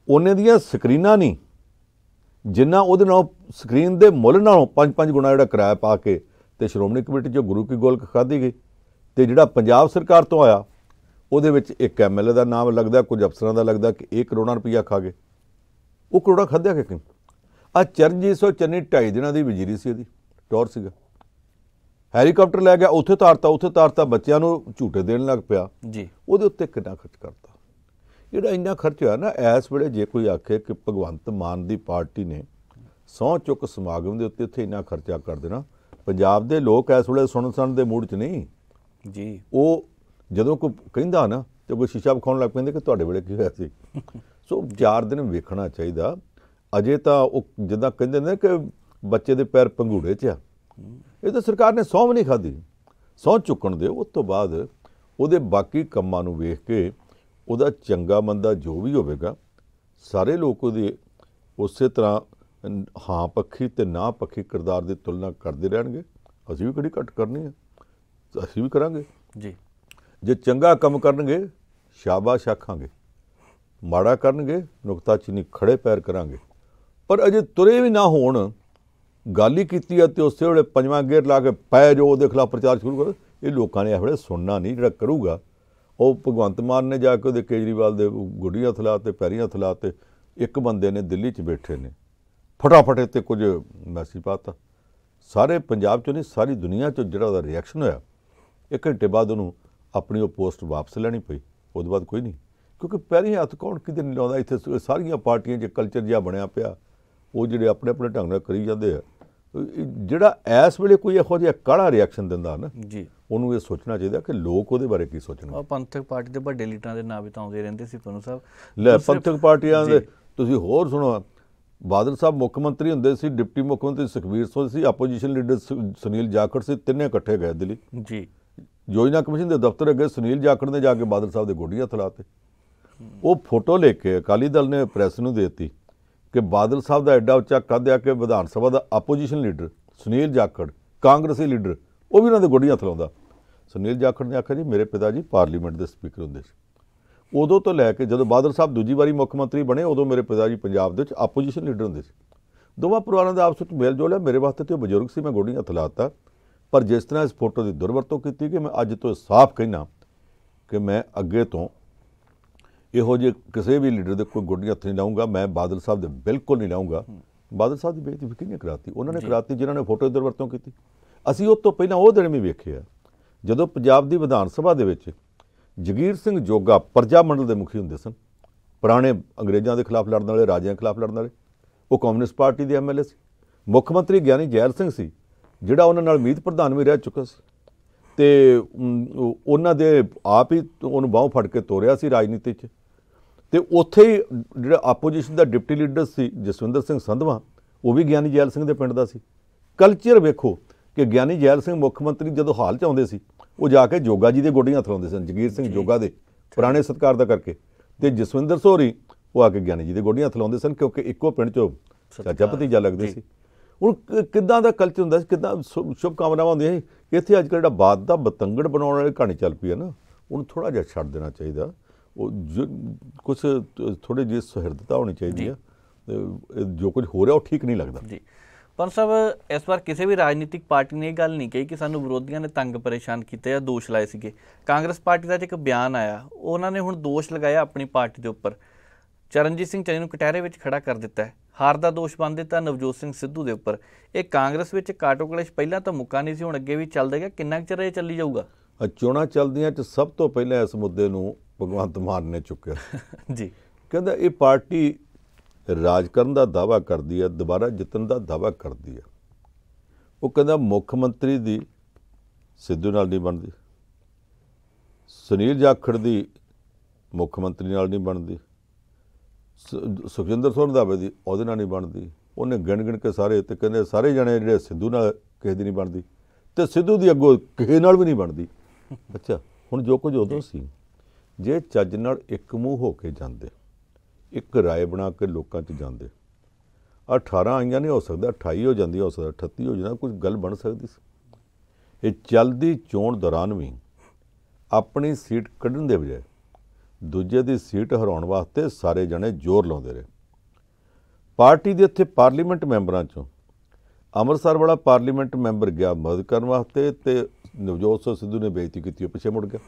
ਉਹਨੇ ਦੀਆਂ ਸਕਰੀਨਾਂ ਨਹੀਂ ਜਿੰਨਾ ਉਹਦੇ ਨਾਲ ਸਕਰੀਨ ਦੇ ਮੁੱਲ ਨਾਲੋਂ 5-5 ਗੁਣਾ ਜਿਹੜਾ ਕਿਰਾਇਆ ਪਾ ਕੇ ਤੇ ਸ਼੍ਰੋਮਣੀ ਕਮੇਟੀ 'ਚ ਗੁਰੂ ਕੀ ਗੋਲਕ ਖਾਧੀ ਗਈ ਤੇ ਜਿਹੜਾ ਪੰਜਾਬ ਸਰਕਾਰ ਤੋਂ ਆਇਆ ਉਹਦੇ ਵਿੱਚ ਇੱਕ ਐਮਐਲਏ ਦਾ ਨਾਮ ਲੱਗਦਾ ਕੁਝ ਅਫਸਰਾਂ ਦਾ ਲੱਗਦਾ ਕਿ 1 ਕਰੋੜਾ ਰੁਪਈਆ ਖਾ ਗਏ ਉਹ ਕਰੋੜਾ ਖਾਧਿਆ ਕਿ ਕਿਉਂ ਆ ਚਰਨਜੀਤ ਸੋ ਚੰਨੀ ਢਾਈ ਦਿਨਾਂ ਦੀ ਵਜ਼ੀਰੀ ਸੀ ਉਹਦੀ ਟੌਰ ਸੀਗਾ ਹੈਲੀਕਾਪਟਰ ਲੈ ਗਿਆ ਉੱਥੇ ਤਾਰਤਾ ਉੱਥੇ ਤਾਰਤਾ ਬੱਚਿਆਂ ਨੂੰ ਝੂਟੇ ਦੇਣ ਲੱਗ ਪਿਆ ਜੀ ਉਹਦੇ ਉੱਤੇ ਕਿੰਨਾ ਖਰਚ ਕਰਤਾ ਜਿਹੜਾ ਇੰਨਾ ਖਰਚ ਹੋਇਆ ਨਾ ਐਸ ਵੇਲੇ ਜੇ ਕੋਈ ਆਖੇ ਕਿ ਭਗਵੰਤ ਮਾਨ ਦੀ ਪਾਰਟੀ ਨੇ ਸੌ ਚੁੱਕ ਸਮਾਗਮ ਦੇ ਉੱਤੇ ਉੱਥੇ ਇੰਨਾ ਖਰਚਾ ਕਰ ਦੇਣਾ ਪੰਜਾਬ ਦੇ ਲੋਕ ਐਸ ਵੇਲੇ ਸੁਣਨ ਸੁਣ ਦੇ ਮੂਡ 'ਚ ਨਹੀਂ ਜੀ ਉਹ ਜਦੋਂ ਕੋਈ ਕਹਿੰਦਾ ਨਾ ਤੇ ਕੋਈ ਸ਼ੀਸ਼ਾ ਵਿਖਾਉਣ ਲੱਗ ਪੈਂਦੇ ਕਿ ਤੁਹਾਡੇ ਵੇਲੇ ਕੀ ਹੋਇਆ ਸੀ ਸੋ ਚਾਰ ਦਿਨ ਵੇਖਣਾ ਚਾਹੀਦਾ ਅਜੇ ਤਾਂ ਉਹ ਜਿੱਦਾਂ ਕਹਿੰਦੇ ਨੇ ਕਿ ਬੱਚੇ ਦੇ ਪੈਰ ਪੰਘੂੜੇ 'ਚ ਆ ਇਹ ਤਾਂ ਸਰਕਾਰ ਨੇ ਸੌਂ ਨਹੀਂ ਖਾਦੀ ਸੌਂ ਚੁੱਕਣ ਦੇ ਉਸ ਤੋਂ ਬਾਅਦ ਉਹਦੇ ਬਾਕੀ ਕੰਮਾਂ ਨੂੰ ਵੇਖ ਕੇ ਉਹਦਾ ਚੰਗਾ ਮੰਦਾ ਜੋ ਵੀ ਹੋਵੇਗਾ ਸਾਰੇ ਲੋਕ ਉਹਦੇ ਉਸੇ ਤਰ੍ਹਾਂ ਹਾਂ ਪੱਖੀ ਤੇ ਨਾ ਪੱਖੀ ਕਿਰਦਾਰ ਦੀ ਤੁਲਨਾ ਕਰਦੇ ਰਹਿਣਗੇ ਅਸੀਂ ਵੀ ਕਿਹੜੀ ਘਟ ਕਰਨੀ ਹੈ ਅਸੀਂ ਵੀ ਕਰਾਂਗੇ ਜੀ ਜੇ ਚੰਗਾ ਕੰਮ ਕਰਨਗੇ ਸ਼ਾਬਾਸ਼ ਆਖਾਂਗੇ ਮਾੜਾ ਕਰਨਗੇ ਨੁਕਤਾਚੀਨੀ ਖੜੇ ਪੈਰ ਕਰਾਂਗੇ ਪਰ ਅਜੇ ਤੁਰੇ ਵੀ ਨਾ ਹੋਣ ਗੱਲ ਹੀ ਕੀਤੀ ਤੇ ਉਸੇ ਵੇਲੇ ਪੰਜਵਾਂ ਗੇਅਰ ਲਾ ਕੇ ਪੈ ਜੋ ਉਹਦੇ ਖਿਲਾਫ ਪ੍ਰਚਾਰ ਸ਼ੁਰੂ ਕਰ ਇਹ ਲੋਕਾਂ ਨੇ ਇਹ ਵੇਲੇ ਸੁਣਨਾ ਨਹੀਂ ਜਿਹੜਾ ਕਰੂਗਾ ਉਹ ਭਗਵੰਤ ਮਾਨ ਨੇ ਜਾ ਕੇ ਉਹਦੇ ਕੇਜਰੀਵਾਲ ਦੇ ਗੁੱਡੀਆਂ ਥਲਾ ਤੇ ਪੈਰੀਆਂ ਥਲਾ ਤੇ ਇੱਕ ਬੰਦੇ ਨੇ ਦਿੱਲੀ 'ਚ ਬੈਠੇ ਨੇ ਫਟਾਫਟ ਤੇ ਕੁਝ ਮੈਸੇਜ ਪਾਤਾ ਸਾਰੇ ਪੰਜਾਬ 'ਚ ਨਹੀਂ ਸਾਰੀ ਦੁਨੀਆ 'ਚ ਜਿਹੜਾ ਉਹਦਾ ਰਿਐਕਸ਼ਨ ਹੋਇਆ ਇੱਕ ਘੰਟੇ ਬਾਅਦ ਉਹਨੂੰ ਆਪਣੀ ਉਹ ਪੋਸਟ ਵਾਪਸ ਲੈਣੀ ਪਈ ਉਹਦੇ ਬਾਅਦ ਕੋਈ ਨਹੀਂ ਕਿਉਂਕਿ ਪੈਰੀ ਹੱਥ ਕੌਣ ਕਿਤੇ ਨਹੀਂ ਲਾਉਂਦਾ ਇੱਥੇ ਸਾਰੀਆਂ ਪਾਰਟੀਆਂ 'ਚ ਕਲਚਰ ਜਿਹਾ ਬਣਿਆ ਪਿਆ ਉਹ ਜਿਹੜੇ ਆਪਣੇ ਆਪਣੇ ਢੰਗ ਨਾਲ ਕਰੀ ਜਾਂਦੇ ਆ ਜਿਹੜਾ ਇਸ ਵੇਲੇ ਕੋਈ ਇਹੋ ਜਿਹਾ ਕਾਲਾ ਰਿਐਕਸ਼ਨ ਦਿੰਦਾ ਨਾ ਜੀ ਉਹਨੂੰ ਇਹ ਸੋਚਣਾ ਚਾਹੀਦਾ ਕਿ ਲੋਕ ਉਹਦੇ ਬਾਰੇ ਕੀ ਸੋਚਣਗੇ ਆ ਪੰਥਕ ਪਾਰਟੀ ਦੇ ਵੱਡੇ ਲੀਡਰਾਂ ਦੇ ਨਾਂ ਵੀ ਤਾਂ ਆਉਂਦੇ ਰਹਿੰਦੇ ਸੀ ਪੰਨੂ ਸਾਹਿਬ ਲੈ ਪੰਥਕ ਪਾਰਟੀਆਂ ਦੇ ਤੁਸੀਂ ਹੋਰ ਸੁਣੋ ਬਾਦਲ ਸਾਹਿਬ ਮੁੱਖ ਮੰਤਰੀ ਹੁੰਦੇ ਸੀ ਡਿਪਟੀ ਮੁੱਖ ਮੰਤਰੀ ਸੁਖਵੀਰ ਸਿੰਘ ਸੀ ਆਪੋਜੀਸ਼ਨ ਲੀਡਰ ਸੁਨੀਲ ਜਾਖੜ ਸੀ ਤਿੰਨੇ ਇਕੱਠੇ ਗਏ ਦਿੱਲੀ ਜੀ ਯੋਜਨਾ ਕਮਿਸ਼ਨ ਦੇ ਦਫ਼ਤਰ ਅੱਗੇ ਸੁਨੀਲ ਜਾਖੜ ਨੇ ਜਾ ਕੇ ਬਾਦਲ ਸਾਹਿਬ ਦੇ ਗੋਡੀਆਂ ਥਲਾਤੇ ਉਹ ਫੋਟੋ ਲੈ ਕੇ ਅਕਾਲੀ ਦਲ ਨੇ ਪ੍ਰੈਸ ਨੂੰ ਦਿੱਤੀ ਕਿ ਬਾਦਲ ਸਾਹਿਬ ਦਾ ਐਡਾ ਉੱਚਾ ਕੱਦ ਆ ਕਿ ਵਿਧਾਨ ਸਭਾ ਦਾ ਆਪੋਜੀਸ਼ਨ ਲੀਡਰ ਸੁਨੀਲ ਜਾਖੜ ਕਾਂਗਰਸੀ ਲੀਡਰ ਉਹ ਵੀ ਉਹਨਾਂ ਦੇ ਗੋਡੀਆਂ ਲਾਉਂਦਾ ਸੁਨੀਲ ਜਾਖੜ ਨੇ ਆਖਿਆ ਜੀ ਮੇਰੇ ਪਿਤਾ ਜੀ ਪਾਰਲੀਮੈਂਟ ਦੇ ਸਪੀਕਰ ਹੁੰਦੇ ਸੀ ਉਦੋਂ ਤੋਂ ਲੈ ਕੇ ਜਦੋਂ ਬਾਦਲ ਸਾਹਿਬ ਦੂਜੀ ਵਾਰੀ ਮੁੱਖ ਮੰਤਰੀ ਬਣੇ ਉਦੋਂ ਮੇਰੇ ਪਿਤਾ ਜੀ ਪੰਜਾਬ ਦੇ ਵਿੱਚ ਆਪੋਜੀਸ਼ਨ ਲੀਡਰ ਹੁੰਦੇ ਸੀ ਦੋਵਾਂ ਪਰਿਵਾਰਾਂ ਦਾ ਆਪਸ ਵਿੱਚ ਮੇਲ ਜੋਲ ਹੈ ਮੇਰੇ ਵਾਸਤੇ ਤੇ ਉਹ ਬਜ਼ੁਰਗ ਸੀ ਮੈਂ ਗੋਡੀਆਂ ਲਾਤਾ ਪਰ ਜਿਸ ਤਰ੍ਹਾਂ ਇਸ ਫੋਟੋ ਦੀ ਦੁਰਵਰਤੋਂ ਕੀਤੀ ਕਿ ਮੈਂ ਅੱਜ ਤੋਂ ਸਾਫ਼ ਕਹਿਣਾ ਕਿ ਮੈਂ ਅੱਗੇ ਤੋਂ ਇਹੋ ਜਿਹੇ ਕਿਸੇ ਵੀ ਲੀਡਰ ਦੇ ਕੋਈ ਗੁੱਡੀ ਹੱਥ ਨਹੀਂ ਲਾਉਂਗਾ ਮੈਂ ਬਾਦਲ ਸਾਹਿਬ ਦੇ ਬਿਲਕੁਲ ਨਹੀਂ ਲਾਉਂਗਾ ਬਾਦਲ ਸਾਹਿਬ ਦੀ ਬੇਇੱਜ਼ਤੀ ਕਿਹਨੇ ਕਰਾਤੀ ਉਹਨਾਂ ਨੇ ਕਰਾਤੀ ਜਿਨ੍ਹਾਂ ਨੇ ਫੋਟੋ ਇਧਰ ਵਰਤੋਂ ਕੀਤੀ ਅਸੀਂ ਉਹ ਤੋਂ ਪਹਿਲਾਂ ਉਹ ਦਿਨ ਵੀ ਵੇਖਿਆ ਜਦੋਂ ਪੰਜਾਬ ਦੀ ਵਿਧਾਨ ਸਭਾ ਦੇ ਵਿੱਚ ਜਗੀਰ ਸਿੰਘ ਜੋਗਾ ਪ੍ਰਜਾ ਮੰਡਲ ਦੇ ਮੁਖੀ ਹੁੰਦੇ ਸਨ ਪੁਰਾਣੇ ਅੰਗਰੇਜ਼ਾਂ ਦੇ ਖਿਲਾਫ ਲੜਨ ਵਾਲੇ ਰਾਜਿਆਂ ਖਿਲਾਫ ਲੜਨ ਵਾਲੇ ਉਹ ਕਮਿਊਨਿਸਟ ਪਾਰਟੀ ਦੇ ਐਮਐਲਏ ਸੀ ਮੁੱਖ ਮੰਤਰੀ ਗਿਆਨੀ ਜੈਲ ਸਿੰਘ ਸੀ ਜਿਹੜਾ ਉਹਨਾਂ ਨਾਲ ਮੀਤ ਪ੍ਰਧਾਨ ਵੀ ਰਹਿ ਚੁੱਕਾ ਸੀ ਤੇ ਉਹਨਾਂ ਦੇ ਆਪ ਹੀ ਉਹਨੂੰ ਬਾਹੋਂ ਫੜ ਕੇ ਤੋਰਿਆ ਸੀ ਰਾਜਨੀਤੀ 'ਚ ਤੇ ਉੱਥੇ ਹੀ ਜਿਹੜਾ ਆਪੋਜੀਸ਼ਨ ਦਾ ਡਿਪਟੀ ਲੀਡਰ ਸੀ ਜਸਵਿੰਦਰ ਸਿੰਘ ਸੰਧਵਾ ਉਹ ਵੀ ਗਿਆਨੀ ਜੈਲ ਸਿੰਘ ਦੇ ਪਿੰਡ ਦਾ ਸੀ ਕਲਚਰ ਵੇਖੋ ਕਿ ਗਿਆਨੀ ਜੈਲ ਸਿੰਘ ਮੁੱਖ ਮੰਤਰੀ ਜਦੋਂ ਹਾਲ ਚ ਆਉਂਦੇ ਸੀ ਉਹ ਜਾ ਕੇ ਜੋਗਾ ਜੀ ਦੇ ਗੋਡੀਆਂ ਥਲਾਉਂਦੇ ਸਨ ਜਗੀਰ ਸਿੰਘ ਜੋਗਾ ਦੇ ਪੁਰਾਣੇ ਸਤਕਾਰ ਦਾ ਕਰਕੇ ਤੇ ਜਸਵਿੰਦਰ ਸੋਰੀ ਉਹ ਆ ਕੇ ਗਿਆਨੀ ਜੀ ਦੇ ਗੋਡੀਆਂ ਥਲਾਉਂਦੇ ਸਨ ਕਿਉਂਕਿ ਇੱਕੋ ਪਿੰਡ ਚੋਂ ਚਾਚਾ ਭਤੀਜਾ ਲੱਗਦੇ ਸੀ ਹੁਣ ਕਿੱਦਾਂ ਦਾ ਕਲਚਰ ਹੁੰਦਾ ਸੀ ਕਿੱਦਾਂ ਸ਼ੁਭ ਕਾਮਨਾਵਾਂ ਹੁੰਦੀਆਂ ਸੀ ਇੱਥੇ ਅੱਜ ਕੱਲ੍ਹ ਜਿਹੜਾ ਬਾਤ ਦਾ ਬਤੰਗੜ ਬਣਾਉਣ ਵਾਲੀ ਕਹਾਣੀ ਚੱਲ ਪਈ ਹੈ ਨਾ ਉਹਨੂੰ ਥੋੜਾ ਜਿਹਾ ਛੱਡ ਦੇਣਾ ਚਾਹੀਦਾ ਉਹ ਕੁਝ ਥੋੜੇ ਜਿਹੇ ਸਹਿਰਦਤਾ ਹੋਣੀ ਚਾਹੀਦੀ ਆ ਜੋ ਕੁਝ ਹੋ ਰਿਹਾ ਉਹ ਠੀਕ ਨਹੀਂ ਲੱਗਦਾ ਜੀ ਪਰ ਸਾਹਿਬ ਇਸ ਵਾਰ ਕਿਸੇ ਵੀ ਰਾਜਨੀਤਿਕ ਪਾਰਟੀ ਨੇ ਇਹ ਗੱਲ ਨਹੀਂ ਕਹੀ ਕਿ ਸਾਨੂੰ ਵਿਰੋਧੀਆਂ ਨੇ ਤੰਗ ਪਰੇਸ਼ਾਨ ਕੀਤਾ ਜਾਂ ਦੋਸ਼ ਲਾਏ ਸੀਗੇ ਕਾਂਗਰਸ ਪਾਰਟੀ ਦਾ ਇੱਕ ਬਿਆਨ ਆਇਆ ਉਹਨਾਂ ਨੇ ਹੁਣ ਦੋਸ਼ ਲਗਾਇਆ ਆਪਣੀ ਪਾਰਟੀ ਦੇ ਉੱਪਰ ਚਰਨਜੀਤ ਸਿੰਘ ਚੰਨੀ ਨੂੰ ਕਟਹਿਰੇ ਵਿੱਚ ਖੜਾ ਕਰ ਦਿੱਤਾ ਹਾਰ ਦਾ ਦੋਸ਼ ਬੰਨ ਦਿੱਤਾ ਨਵਜੋਤ ਸਿੰਘ ਸਿੱਧੂ ਦੇ ਉੱਪਰ ਇਹ ਕਾਂਗਰਸ ਵਿੱਚ ਕਾਟੋ ਕਲੇਸ਼ ਪਹਿਲਾਂ ਤਾਂ ਮੁੱਕਾ ਨਹੀਂ ਸੀ ਹੁਣ ਅੱਗੇ ਵੀ ਚੱਲਦੇਗਾ ਗਿਆ ਕਿੰਨਾ ਚਿਰ ਇਹ ਚੱਲੀ ਜਾਊਗਾ ਚੋਣਾਂ ਚੱਲਦੀਆਂ ਚ ਸਭ ਤੋਂ ਪਹਿਲਾਂ ਇਸ ਮੁੱਦੇ ਨੂੰ ਭਗਵੰਤ ਮਾਨ ਨੇ ਚੁੱਕਿਆ ਜੀ ਕਹਿੰਦਾ ਇਹ ਪਾਰਟੀ ਰਾਜ ਕਰਨ ਦਾ ਦਾਵਾ ਕਰਦੀ ਹੈ ਦੁਬਾਰਾ ਜਿੱਤਣ ਦਾ ਦਾਵਾ ਕਰਦੀ ਹੈ ਉਹ ਕਹਿੰਦਾ ਮੁੱਖ ਮੰਤਰੀ ਦੀ ਸਿੱਧੂ ਨਾਲ ਨਹੀਂ ਬਣਦੀ ਸੁਨੀਲ ਜਾਖੜ ਦੀ ਮੁੱਖ ਮੰਤਰੀ ਨਾਲ ਨਹੀਂ ਬਣਦੀ ਸੁਖਜਿੰਦਰ ਸਿੰਘ ਦਾਵੇ ਦੀ ਉਹਦੇ ਨਾਲ ਨਹੀਂ ਬਣਦੀ ਉਹਨੇ ਗਿਣ ਗਿਣ ਕੇ ਸਾਰੇ ਤੇ ਕਹਿੰਦੇ ਸਾਰੇ ਜਣੇ ਜਿਹੜੇ ਸਿੱਧੂ ਨਾਲ ਕਿਸੇ ਦੀ ਨਹੀਂ ਬਣਦੀ ਤੇ ਸਿੱਧੂ ਦੀ ਅੱਗੋਂ ਕਿਸੇ ਨਾਲ ਵੀ ਨਹੀਂ ਬਣਦੀ ਅੱਛਾ ਹੁਣ ਜੋ ਕੁਝ ਉਦੋਂ ਸੀ ਜੇ ਚੱਜ ਨਾਲ ਇੱਕ ਮੂੰਹ ਹੋ ਕੇ ਜਾਂਦੇ ਇੱਕ رائے ਬਣਾ ਕੇ ਲੋਕਾਂ 'ਚ ਜਾਂਦੇ 18 ਆਈਆਂ ਨਹੀਂ ਹੋ ਸਕਦਾ 28 ਹੋ ਜਾਂਦੀ ਹੋ ਸਕਦਾ 38 ਹੋ ਜਾਂਦਾ ਕੁਝ ਗੱਲ ਬਣ ਸਕਦੀ ਸੀ ਇਹ ਚੱਲਦੀ ਚੋਣ ਦੌਰਾਨ ਵੀ ਆਪਣੀ ਸੀਟ ਕੱਢਣ ਦੇ ਬਜਾਏ ਦੂਜੇ ਦੀ ਸੀਟ ਹਰਾਉਣ ਵਾਸਤੇ ਸਾਰੇ ਜਣੇ ਜ਼ੋਰ ਲਾਉਂਦੇ ਰਹੇ ਪਾਰਟੀ ਦੇ ਇੱਥੇ ਪਾਰਲੀਮੈਂਟ ਮੈਂਬਰਾਂ ਚੋਂ ਅੰਮ੍ਰਿਤਸਰ ਵਾਲਾ ਪਾਰਲੀਮੈਂਟ ਮੈਂਬਰ ਗਿਆ ਮਦਦ ਕਰਨ ਵਾਸਤੇ ਤੇ ਨਵਜੋਤ ਸਿੰਘ ਸਿੱਧੂ ਨੇ ਬੇਇੱਜ਼ਤੀ ਕੀਤੀ ਉਹ ਪਿੱਛੇ ਮੁੜ ਗਿਆ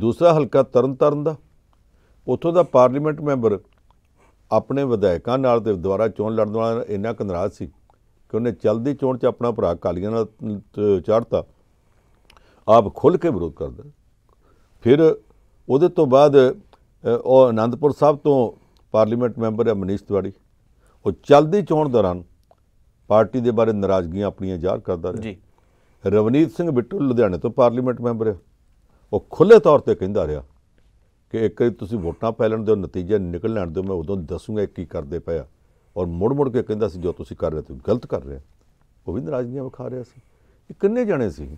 ਦੂਸਰਾ ਹਲਕਾ ਤਰਨਤਾਰਨ ਦਾ ਉਥੋਂ ਦਾ ਪਾਰਲੀਮੈਂਟ ਮੈਂਬਰ ਆਪਣੇ ਵਿਧਾਇਕਾਂ ਨਾਲ ਤੇ ਦੁਆਰਾ ਚੋਣ ਲੜਨ ਵਾਲਾ ਇੰਨਾ ਕੰਦਰਾਜ ਸੀ ਕਿ ਉਹਨੇ ਚਲਦੀ ਚੋਣ 'ਚ ਆਪਣਾ ਭਰਾ ਕਾਲੀਆਂ ਨਾਲ ਚੜਤਾ ਆਪ ਖੁੱਲ ਕੇ ਵਿਰੋਧ ਕਰਦਾ ਫਿਰ ਉਹਦੇ ਤੋਂ ਬਾਅਦ ਉਹ ਆਨੰਦਪੁਰ ਸਾਹਿਬ ਤੋਂ ਪਾਰਲੀਮੈਂਟ ਮੈਂਬਰ ਹੈ ਮਨੀਸ਼ ਤਿਵਾੜੀ ਉਹ ਚਲਦੀ ਚੋਣ ਦੌਰਾਨ ਪਾਰਟੀ ਦੇ ਬਾਰੇ ਨਾਰਾਜ਼ਗੀਆਂ ਆਪਣੀਆਂ ਜ਼ਾਹਰ ਕਰਦਾ ਰਿਹਾ ਜੀ ਰਵਨੀਤ ਸਿੰਘ ਬਿੱਟੂ ਲੁਧਿਆਣੇ ਤੋਂ ਪਾਰਲੀਮੈਂਟ ਮੈਂਬਰ ਹੈ ਉਹ ਖੁੱਲੇ ਤੌਰ ਤੇ ਕਹਿੰਦਾ ਰਿਹਾ ਕਿ ਇੱਕ ਵਾਰੀ ਤੁਸੀਂ ਵੋਟਾਂ ਪੈ ਲੈਣ ਦਿਓ ਨਤੀਜੇ ਨਿਕਲ ਲੈਣ ਦਿਓ ਮੈਂ ਉਦੋਂ ਦੱਸੂਗਾ ਕੀ ਕਰਦੇ ਪਿਆ ਔਰ ਮੁੜ ਮੁੜ ਕੇ ਕਹਿੰਦਾ ਸੀ ਜੋ ਤੁਸੀਂ ਕਰ ਰਹੇ ਹੋ ਗਲਤ ਕਰ ਰਹੇ ਉਹ ਵੀ ਰਾਜਨੀਆ ਵਿਖਾ ਰਿਹਾ ਸੀ ਇਹ ਕਿੰਨੇ ਜਾਣੇ ਸੀ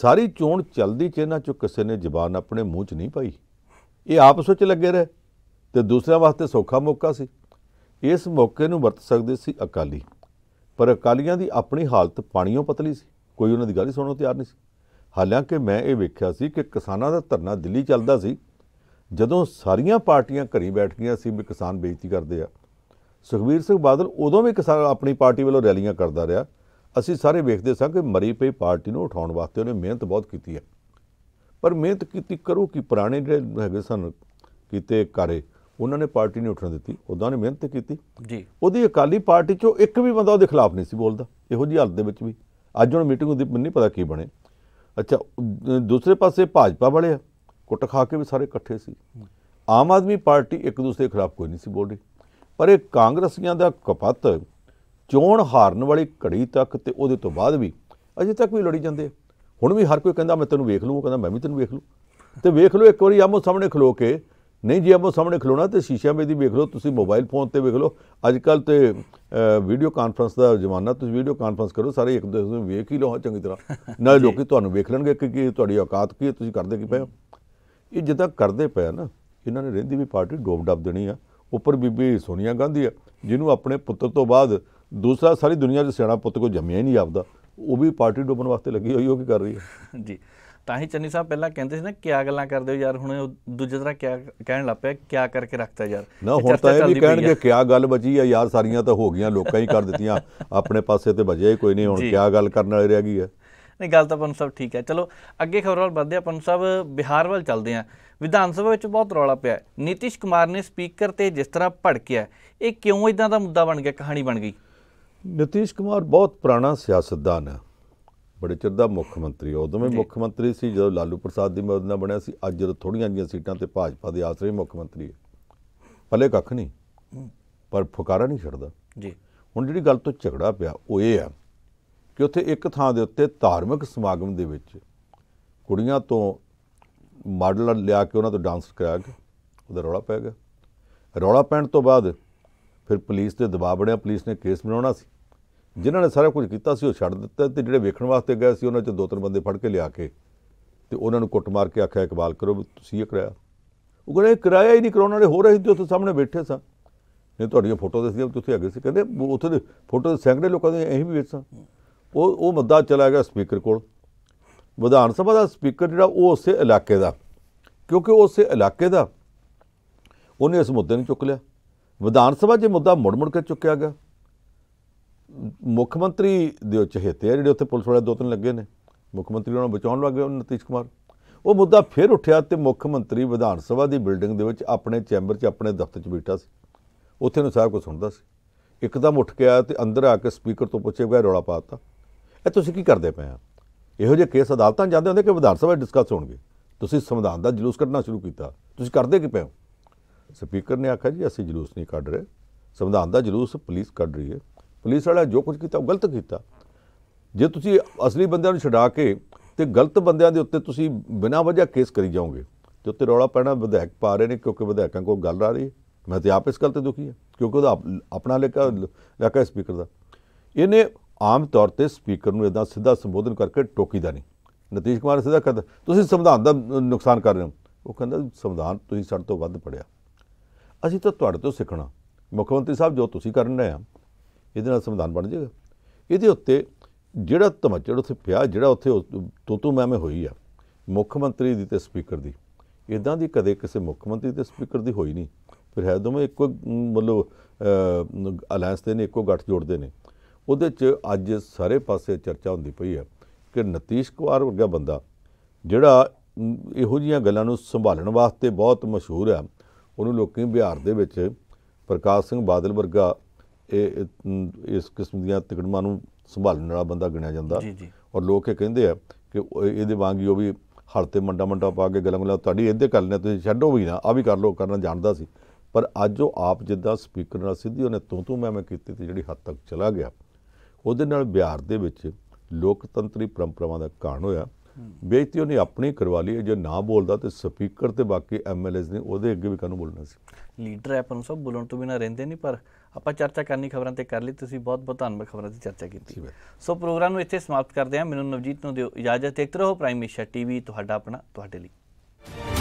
ਸਾਰੀ ਚੋਣ ਚੱਲਦੀ ਚ ਇਹਨਾਂ ਚੋਂ ਕਿਸੇ ਨੇ ਜ਼ਬਾਨ ਆਪਣੇ ਮੂੰਹ 'ਚ ਨਹੀਂ ਪਾਈ ਇਹ ਆਪਸ ਵਿੱਚ ਲੱਗੇ ਰਹੇ ਤੇ ਦੂਸਰਿਆਂ ਵਾਸਤੇ ਸੌਖਾ ਮੌਕਾ ਸੀ ਇਸ ਮੌਕੇ ਨੂੰ ਵਰਤ ਸਕਦੇ ਸੀ ਅਕਾਲੀ ਪਰ ਅਕਾਲੀਆਂ ਦੀ ਆਪਣੀ ਹਾਲਤ ਪਾਣੀੋਂ ਪਤਲੀ ਸੀ ਕੋਈ ਉਹਨਾਂ ਦੀ ਗੱਲ ਹੀ ਸੁਣਨ ਨੂੰ ਤਿਆਰ ਨਹੀਂ ਸੀ ਹਾਲਾਂਕਿ ਮੈਂ ਇਹ ਵੇਖਿਆ ਸੀ ਕਿ ਕਿਸਾਨਾਂ ਦਾ ਧਰਨਾ ਦਿੱਲੀ ਚੱਲਦਾ ਸੀ ਜਦੋਂ ਸਾਰੀਆਂ ਪਾਰਟੀਆਂ ਘਰੀ ਬੈਠ ਗਈਆਂ ਸੀ ਵੀ ਕਿਸਾਨ ਬੇਇੱਜ਼ਤੀ ਕਰਦੇ ਆ ਸੁਖਵੀਰ ਸਿੰਘ ਬਾਦਲ ਉਦੋਂ ਵੀ ਕਿਸਾਨ ਆਪਣੀ ਪਾਰਟੀ ਵੱਲੋਂ ਰੈਲੀਆਂ ਕਰਦਾ ਰਿਹਾ ਅਸੀਂ ਸਾਰੇ ਵੇਖਦੇ ਸਾਂ ਕਿ ਮਰੀ ਪਈ ਪਾਰਟੀ ਨੂੰ ਉਠਾਉਣ ਵਾਸਤੇ ਉਹਨੇ ਮਿਹਨਤ ਬਹੁਤ ਕੀਤੀ ਹੈ ਪਰ ਮਿਹਨਤ ਕੀਤੀ ਕਰੋ ਕਿ ਪੁਰਾਣੇ ਜਿਹੜੇ ਹੈਗੇ ਸਨ ਕੀਤੇ ਕਾਰੇ ਉਹਨਾਂ ਨੇ ਪਾਰਟੀ ਨਹੀਂ ਉਠਣ ਦਿੱਤੀ ਉਹਦਾਂ ਨੇ ਮਿਹਨਤ ਕੀਤੀ ਜੀ ਉਹਦੀ ਅਕਾਲੀ ਪਾਰਟੀ ਚੋਂ ਇੱਕ ਵੀ ਬੰਦਾ ਉਹਦੇ ਖਿਲਾਫ ਨਹੀਂ ਸੀ ਬੋਲਦਾ ਇਹੋ ਜੀ ਹਾਲਤ ਦੇ ਵਿੱਚ ਵੀ ਅੱਜ ਹੁਣ ਮੀਟਿੰਗ ਹੁੰਦੀ ਨਹੀਂ ਪਤਾ ਕੀ ਬਣੇ ਅੱਛਾ ਦੂਸਰੇ ਪਾਸੇ ਭਾਜਪਾ ਵਾਲੇ ਕੁੱਟ ਖਾ ਕੇ ਵੀ ਸਾਰੇ ਇਕੱਠੇ ਸੀ ਆਮ ਆਦਮੀ ਪਾਰਟੀ ਇੱਕ ਦੂਸਰੇ ਖਿਲਾਫ ਕੋਈ ਨਹੀਂ ਸੀ ਬੋਲਦੀ ਪਰ ਇਹ ਕਾਂਗਰਸੀਆਂ ਦਾ ਕਪੱਤ ਚੋਣ ਹਾਰਨ ਵਾਲੀ ਘੜੀ ਤੱਕ ਤੇ ਉਹਦੇ ਤੋਂ ਬਾਅਦ ਵੀ ਅਜੇ ਤੱਕ ਵੀ ਲੜੀ ਜਾਂਦੇ ਹੁਣ ਵੀ ਹਰ ਕੋਈ ਕਹਿੰਦਾ ਮੈਂ ਤੈਨੂੰ ਵੇਖ ਲੂ ਉਹ ਕਹਿੰਦਾ ਮੈਂ ਵੀ ਤੈਨੂੰ ਵੇਖ ਲੂ ਤੇ ਵੇਖ ਲਓ ਇੱਕ ਵਾਰੀ ਆਮੋ ਸਾਹਮਣੇ ਖਲੋ ਕੇ ਨਹੀਂ ਜੀ ਆਪੋ ਸਾਹਮਣੇ ਖਲੋਣਾ ਤੇ ਸ਼ੀਸ਼ਾ ਵਿੱਚ ਦੀ ਵੇਖ ਲਓ ਤੁਸੀਂ ਮੋਬਾਈਲ ਫੋਨ ਤੇ ਵੇਖ ਲਓ ਅੱਜ ਕੱਲ ਤੇ ਵੀਡੀਓ ਕਾਨਫਰੰਸ ਦਾ ਜ਼ਮਾਨਾ ਤੁਸੀਂ ਵੀਡੀਓ ਕਾਨਫਰੰਸ ਕਰੋ ਸਾਰੇ ਇੱਕ ਦੂਸਰੇ ਨੂੰ ਵੇਖ ਹੀ ਲਓ ਚੰਗੀ ਤਰ੍ਹਾਂ ਨਾਲ ਲੋਕੀ ਤੁਹਾਨੂੰ ਵੇਖ ਲੈਣਗੇ ਕਿ ਕੀ ਤੁਹਾਡੀ ਔਕਾਤ ਕੀ ਹੈ ਤੁਸੀਂ ਕਰਦੇ ਕੀ ਪਏ ਹੋ ਇਹ ਜਿੱਦਾਂ ਕਰਦੇ ਪਏ ਨਾ ਇਹਨਾਂ ਨੇ ਰਹਿੰਦੀ ਵੀ ਪਾਰਟੀ ਡੋਬ ਡੱਬ ਦੇਣੀ ਆ ਉੱਪਰ ਬੀਬੀ ਸੋਨੀਆ ਗਾਂਧੀ ਆ ਜਿਹਨੂੰ ਆਪਣੇ ਪੁੱਤਰ ਤੋਂ ਬਾਅਦ ਦੂਸਰਾ ਸਾਰੀ ਦੁਨੀਆ 'ਚ ਸਿਆਣਾ ਪੁੱਤ ਕੋ ਜੰਮਿਆ ਹੀ ਨਹੀਂ ਆਪਦਾ ਉਹ ਵੀ ਪਾਰਟੀ ਡੋਬਣ ਵਾਸਤੇ ਲੱਗੀ ਹੋਈ ਉਹ ਕੀ ਕਰ ਰਹੀ ਹੈ ਜੀ ਤਾਂ ਹੀ ਚੰਨੀ ਸਾਹਿਬ ਪਹਿਲਾਂ ਕਹਿੰਦੇ ਸੀ ਨਾ ਕਿਆ ਗੱਲਾਂ ਕਰਦੇ ਹੋ ਯਾਰ ਹੁਣ ਦੂਜੇ ਤਰ੍ਹਾਂ ਕਿਆ ਕਹਿਣ ਲੱਗ ਪਿਆ ਕਿਆ ਕਰਕੇ ਰੱਖਤਾ ਯਾਰ ਨਾ ਹੁਣ ਤਾਂ ਇਹ ਵੀ ਕਹਿਣਗੇ ਕਿਆ ਗੱਲ ਬਚੀ ਆ ਯਾਰ ਸਾਰੀਆਂ ਤਾਂ ਹੋ ਗਈਆਂ ਲੋਕਾਂ ਹੀ ਕਰ ਦਿੱਤੀਆਂ ਆਪਣੇ ਪਾਸੇ ਤੇ ਬਚਿਆ ਹੀ ਕੋਈ ਨਹੀਂ ਹੁਣ ਕਿਆ ਗੱਲ ਕਰਨ ਵਾਲੀ ਰਹਿ ਗਈ ਹੈ ਨਹੀਂ ਗੱਲ ਤਾਂ ਪੰਨ ਸਾਹਿਬ ਠੀਕ ਹੈ ਚਲੋ ਅੱਗੇ ਖਬਰ ਵੱਲ ਵਧਦੇ ਆ ਪੰਨ ਸਾਹਿਬ ਬਿਹਾਰ ਵੱਲ ਚੱਲਦੇ ਆ ਵਿਧਾਨ ਸਭਾ ਵਿੱਚ ਬਹੁਤ ਰੌਲਾ ਪਿਆ ਨਿਤਿਸ਼ ਕੁਮਾਰ ਨੇ ਸਪੀਕਰ ਤੇ ਜਿਸ ਤਰ੍ਹਾਂ ਭੜਕਿਆ ਇਹ ਕਿਉਂ ਇਦਾਂ ਦਾ ਮੁੱਦਾ ਬਣ ਗਿਆ ਕਹਾਣੀ ਬਣ ਗਈ ਨਿਤਿਸ਼ ਕੁਮਾਰ ਬਹੁਤ ਪੁਰਾਣਾ ਸਿਆਸਤਦਾਨ ਹੈ ਬੜੇ ਚਿਰ ਦਾ ਮੁੱਖ ਮੰਤਰੀ ਉਦੋਂ ਵੀ ਮੁੱਖ ਮੰਤਰੀ ਸੀ ਜਦੋਂ ਲਾਲੂ ਪ੍ਰਸਾਦ ਦੀ ਮਦਦ ਨਾਲ ਬਣਿਆ ਸੀ ਅੱਜ ਜਦੋਂ ਥੋੜੀਆਂ ਜੀਆਂ ਸੀਟਾਂ ਤੇ ਭਾਜਪਾ ਦੇ ਆਸਰੇ ਮੁੱਖ ਮੰਤਰੀ ਹੈ ਭਲੇ ਕੱਖ ਨਹੀਂ ਪਰ ਫੁਕਾਰਾ ਨਹੀਂ ਛੱਡਦਾ ਜੀ ਹੁਣ ਜਿਹੜੀ ਗੱਲ ਤੋਂ ਝਗੜਾ ਪਿਆ ਉਹ ਇਹ ਆ ਕਿ ਉੱਥੇ ਇੱਕ ਥਾਂ ਦੇ ਉੱਤੇ ਧਾਰਮਿਕ ਸਮਾਗਮ ਦੇ ਵਿੱਚ ਕੁੜੀਆਂ ਤੋਂ ਮਾਡਲ ਲਿਆ ਕੇ ਉਹਨਾਂ ਤੋਂ ਡਾਂਸ ਕਰਾਇਆ ਕੇ ਉਹਦਾ ਰੌਲਾ ਪੈ ਗਿਆ ਰੌਲਾ ਪੈਣ ਤੋਂ ਬਾਅਦ ਫਿਰ ਪੁਲਿਸ ਤੇ ਦਬਾਅ ਬਣਿਆ ਪੁਲਿਸ ਨੇ ਕੇਸ ਬਣਾਉਣਾ ਸੀ ਜਿਨ੍ਹਾਂ ਨੇ ਸਾਰਾ ਕੁਝ ਕੀਤਾ ਸੀ ਉਹ ਛੱਡ ਦਿੱਤਾ ਤੇ ਜਿਹੜੇ ਵੇਖਣ ਵਾਸਤੇ ਗਏ ਸੀ ਉਹਨਾਂ 'ਚ ਦੋ ਤਿੰਨ ਬੰਦੇ ਫੜ ਕੇ ਲਿਆ ਕੇ ਤੇ ਉਹਨਾਂ ਨੂੰ ਕੁੱਟ ਮਾਰ ਕੇ ਆਖਿਆ ਇਕਬਾਲ ਕਰੋ ਤੁਸੀਂ ਇਹ ਕਰਾਇਆ ਉਹ ਕਹਿੰਦੇ ਕਰਾਇਆ ਹੀ ਨਹੀਂ ਕਰਾਉਣ ਵਾਲੇ ਹੋ ਰਹੇ ਸੀ ਉੱਥੇ ਸਾਹਮਣੇ ਬੈਠੇ ਸਾਂ ਨੇ ਤੁਹਾਡੀਆਂ ਫੋਟੋ ਦੱਸੀਆਂ ਤੁਸੀਂ ਅੱਗੇ ਸੀ ਕਹਿੰਦੇ ਉੱਥੇ ਦੇ ਫੋਟੋ ਸੈਂਕੜੇ ਲੋਕਾਂ ਦੇ ਅਸੀਂ ਵੀ ਵਿੱਚ ਸਾਂ ਉਹ ਉਹ ਮੁੱਦਾ ਚਲਾ ਗਿਆ ਸਪੀਕਰ ਕੋਲ ਵਿਧਾਨ ਸਭਾ ਦਾ ਸਪੀਕਰ ਜਿਹੜਾ ਉਹ ਉਸੇ ਇਲਾਕੇ ਦਾ ਕਿਉਂਕਿ ਉਸੇ ਇਲਾਕੇ ਦਾ ਉਹਨੇ ਇਸ ਮੁੱਦੇ ਨੂੰ ਚੁੱਕ ਲਿਆ ਵਿਧਾਨ ਸਭਾ 'ਚ ਮੁੱਦਾ ਮੁੜ ਮੁੜ ਕੇ ਚੁੱਕਿਆ ਗਿਆ ਮੁੱਖ ਮੰਤਰੀ ਦੇ ਚਹੇਤੇ ਆ ਜਿਹੜੇ ਉੱਥੇ ਪੁਲਿਸ ਵਾਲੇ ਦੋ ਤਿੰਨ ਲੱਗੇ ਨੇ ਮੁੱਖ ਮੰਤਰੀ ਉਹਨਾਂ ਨੂੰ ਬਚਾਉਣ ਲੱਗੇ ਉਹ ਨਤੀਸ਼ ਕੁਮਾਰ ਉਹ ਮੁੱਦਾ ਫਿਰ ਉੱਠਿਆ ਤੇ ਮੁੱਖ ਮੰਤਰੀ ਵਿਧਾਨ ਸਭਾ ਦੀ ਬਿਲਡਿੰਗ ਦੇ ਵਿੱਚ ਆਪਣੇ ਚੈਂਬਰ 'ਚ ਆਪਣੇ ਦਫ਼ਤਰ 'ਚ ਬੈਠਾ ਸੀ ਉੱਥੇ ਨੂੰ ਸਾਰਾ ਕੁਝ ਸੁਣਦਾ ਸੀ ਇੱਕਦਮ ਉੱਠ ਕੇ ਆਇਆ ਤੇ ਅੰਦਰ ਆ ਕੇ ਸਪੀਕਰ ਤੋਂ ਪੁੱਛੇ ਗਿਆ ਰੌਲਾ ਪਾਤਾ ਇਹ ਤੁਸੀਂ ਕੀ ਕਰਦੇ ਪਏ ਆ ਇਹੋ ਜਿਹੇ ਕੇਸ ਅਦਾਲਤਾਂ ਜਾਂਦੇ ਹੁੰਦੇ ਕਿ ਵਿਧਾਨ ਸਭਾ ਡਿਸਕਸ ਹੋਣਗੇ ਤੁਸੀਂ ਸੰਵਿਧਾਨ ਦਾ ਜਲੂਸ ਕੱਢਣਾ ਸ਼ੁਰੂ ਕੀਤਾ ਤੁਸੀਂ ਕਰਦੇ ਕੀ ਪਏ ਹੋ ਸਪੀਕਰ ਨੇ ਆਖਿਆ ਜੀ ਅਸੀਂ ਜਲੂਸ ਨਹੀਂ ਕੱਢ ਰਹੇ ਸੰਵਿਧਾਨ ਦਾ ਜਲੂਸ ਪੁਲਿਸ ਕੱਢ ਰਹੀ ਹੈ ਪੁਲਿਸ ਵਾਲਾ ਜੋ ਕੁਝ ਕੀਤਾ ਉਹ ਗਲਤ ਕੀਤਾ ਜੇ ਤੁਸੀਂ ਅਸਲੀ ਬੰਦਿਆਂ ਨੂੰ ਛਡਾ ਕੇ ਤੇ ਗਲਤ ਬੰਦਿਆਂ ਦੇ ਉੱਤੇ ਤੁਸੀਂ ਬਿਨਾਂ ਵਜ੍ਹਾ ਕੇਸ ਕਰੀ ਜਾਓਗੇ ਤੇ ਉੱਤੇ ਰੌਲਾ ਪੈਣਾ ਵਿਧਾਇਕ ਪਾ ਰਹੇ ਨੇ ਕਿਉਂਕਿ ਵਿਧਾਇਕਾਂ ਕੋਲ ਗੱਲ ਆ ਰਹੀ ਹੈ ਮੈਂ ਤੇ ਆਪ ਇਸ ਗੱਲ ਤੇ ਦੁਖੀ ਹਾਂ ਕਿਉਂਕਿ ਉਹਦਾ ਆਪਣਾ ਲੈ ਕੇ ਸਪੀਕਰ ਦਾ ਇਹਨੇ ਆਮ ਤੌਰ ਤੇ ਸਪੀਕਰ ਨੂੰ ਇਦਾਂ ਸਿੱਧਾ ਸੰਬੋਧਨ ਕਰਕੇ ਟੋਕੀਦਾ ਨਹੀਂ ਨਤੀਸ਼ ਕੁਮਾਰ ਸਿੱਧਾ ਕਹਿੰਦਾ ਤੁਸੀਂ ਸੰਵਿਧਾਨ ਦਾ ਨੁਕਸਾਨ ਕਰ ਰਹੇ ਹੋ ਉਹ ਕਹਿੰਦਾ ਸੰਵਿਧਾਨ ਤੁਸੀਂ ਸਾਡੇ ਤੋਂ ਵੱਧ ਪੜਿਆ ਅਸੀਂ ਤਾਂ ਤੁਹਾਡੇ ਤੋਂ ਸਿੱਖਣਾ ਮੁੱਖ ਮੰਤਰੀ ਸਾਹਿਬ ਜੋ ਤੁਸੀਂ ਕਰਨ ਰਹੇ ਆ ਇਹਦੇ ਨਾਲ ਸੰਵਿਧਾਨ ਬਣ ਜਾਏਗਾ ਇਹਦੇ ਉੱਤੇ ਜਿਹੜਾ ਧਮਚੜ ਉੱਥੇ ਪਿਆ ਜਿਹੜਾ ਉੱਥੇ ਤੋਤੂ ਮੈਮੇ ਹੋਈ ਆ ਮੁੱਖ ਮੰਤਰੀ ਦੀ ਤੇ ਸਪੀਕਰ ਦੀ ਇਦਾਂ ਦੀ ਕਦੇ ਕਿਸੇ ਮੁੱਖ ਮੰਤਰੀ ਤੇ ਸਪੀਕਰ ਦੀ ਹੋਈ ਨਹੀਂ ਫਿਰ ਹੈ ਦੋਵੇਂ ਇੱਕੋ ਮਤਲਬ ਅਲਾਈਅੰਸ ਦੇ ਨੇ ਇੱਕੋ ਗੱਠ ਜੋੜਦੇ ਨੇ ਉਹਦੇ 'ਚ ਅੱਜ ਸਾਰੇ ਪਾਸੇ ਚਰਚਾ ਹੁੰਦੀ ਪਈ ਹੈ ਕਿ ਨਤੀਸ਼ ਕੁਮਾਰ ਵਰਗਾ ਬੰਦਾ ਜਿਹੜਾ ਇਹੋ ਜੀਆਂ ਗੱਲਾਂ ਨੂੰ ਸੰਭਾਲਣ ਵਾਸਤੇ ਬਹੁਤ ਮਸ਼ਹੂਰ ਹੈ ਉਹਨੂੰ ਲੋਕੀ ਬਿਹਾਰ ਦੇ ਵਿੱਚ ਪ੍ਰਕਾਸ਼ ਸਿੰਘ ਬਾਦਲ ਵਰਗਾ ਇਹ ਇਸ ਕਿਸਮ ਦੀਆਂ ਤਕੜਮਾਂ ਨੂੰ ਸੰਭਾਲਣ ਵਾਲਾ ਬੰਦਾ ਗਿਣਿਆ ਜਾਂਦਾ ਜੀ ਜੀ ਔਰ ਲੋਕ ਇਹ ਕਹਿੰਦੇ ਆ ਕਿ ਇਹਦੇ ਵਾਂਗ ਹੀ ਉਹ ਵੀ ਹਰ ਤੇ ਮੰਡਾ ਮੰਡਾ ਪਾ ਕੇ ਗਲਮਗਲਾ ਤੁਹਾਡੀ ਇਹਦੇ ਕਰ ਲੈਣਾ ਤੁਸੀਂ ਛੱਡੋ ਵੀ ਨਾ ਆ ਵੀ ਕਰ ਲੋ ਕਰਨਾ ਜਾਣਦਾ ਸੀ ਪਰ ਅੱਜ ਉਹ ਆਪ ਜਿੱਦਾਂ ਸਪੀਕਰ ਨਾਲ ਸਿੱਧੀ ਉਹਨੇ ਤੂੰ ਤੂੰ ਮੈਂ ਮੈਂ ਕੀਤੀ ਤੇ ਜਿਹੜੀ ਹੱਦ ਤੱਕ ਚਲਾ ਗਿਆ ਉਹਦੇ ਨਾਲ ਬਿਹਾਰ ਦੇ ਵਿੱਚ ਲੋਕਤੰਤਰੀ ਪਰੰਪਰਾਵਾਂ ਦਾ ਕਾਰਨ ਹੋਇਆ ਬੇਇੱਜ਼ਤੀ ਉਹਨੇ ਆਪਣੀ ਕਰਵਾ ਲਈ ਜੇ ਨਾ ਬੋਲਦਾ ਤੇ ਸਪੀਕਰ ਤੇ ਬਾਕੀ ਐਮਐਲਏਜ਼ ਨੇ ਉਹਦੇ ਅੱਗੇ ਵੀ ਕਾਨੂੰ ਬੋਲਣਾ ਸੀ ਲੀਡਰ ਐਪਨ ਸਭ ਬੋਲਣ ਤੋਂ ਬਿਨਾ ਰਹਿੰਦੇ ਨਹੀਂ ਪਰ ਆਪਾਂ ਚਰਚਾ ਕਰਨੀ ਖਬਰਾਂ ਤੇ ਕਰ ਲਈ ਤੁਸੀਂ ਬਹੁਤ ਬਹੁਤ ਧੰਨਵਾਦ ਖਬਰਾਂ ਦੀ ਚਰਚਾ ਕੀਤੀ ਸੋ ਪ੍ਰੋਗਰਾਮ ਨੂੰ ਇੱਥੇ ਸਮਾਪਤ ਕਰਦੇ ਹਾਂ ਮੈਨੂੰ ਨਵਜੀਤ ਨੂੰ ਦਿਓ ਇਜਾਜ਼ਤ ਦੇਖਦੇ ਰਹੋ ਪ੍ਰਾਈਮ ਏਸ਼ੀਆ ਟੀਵੀ ਤੁਹਾਡਾ ਆਪਣਾ ਤੁਹਾਡੇ ਲਈ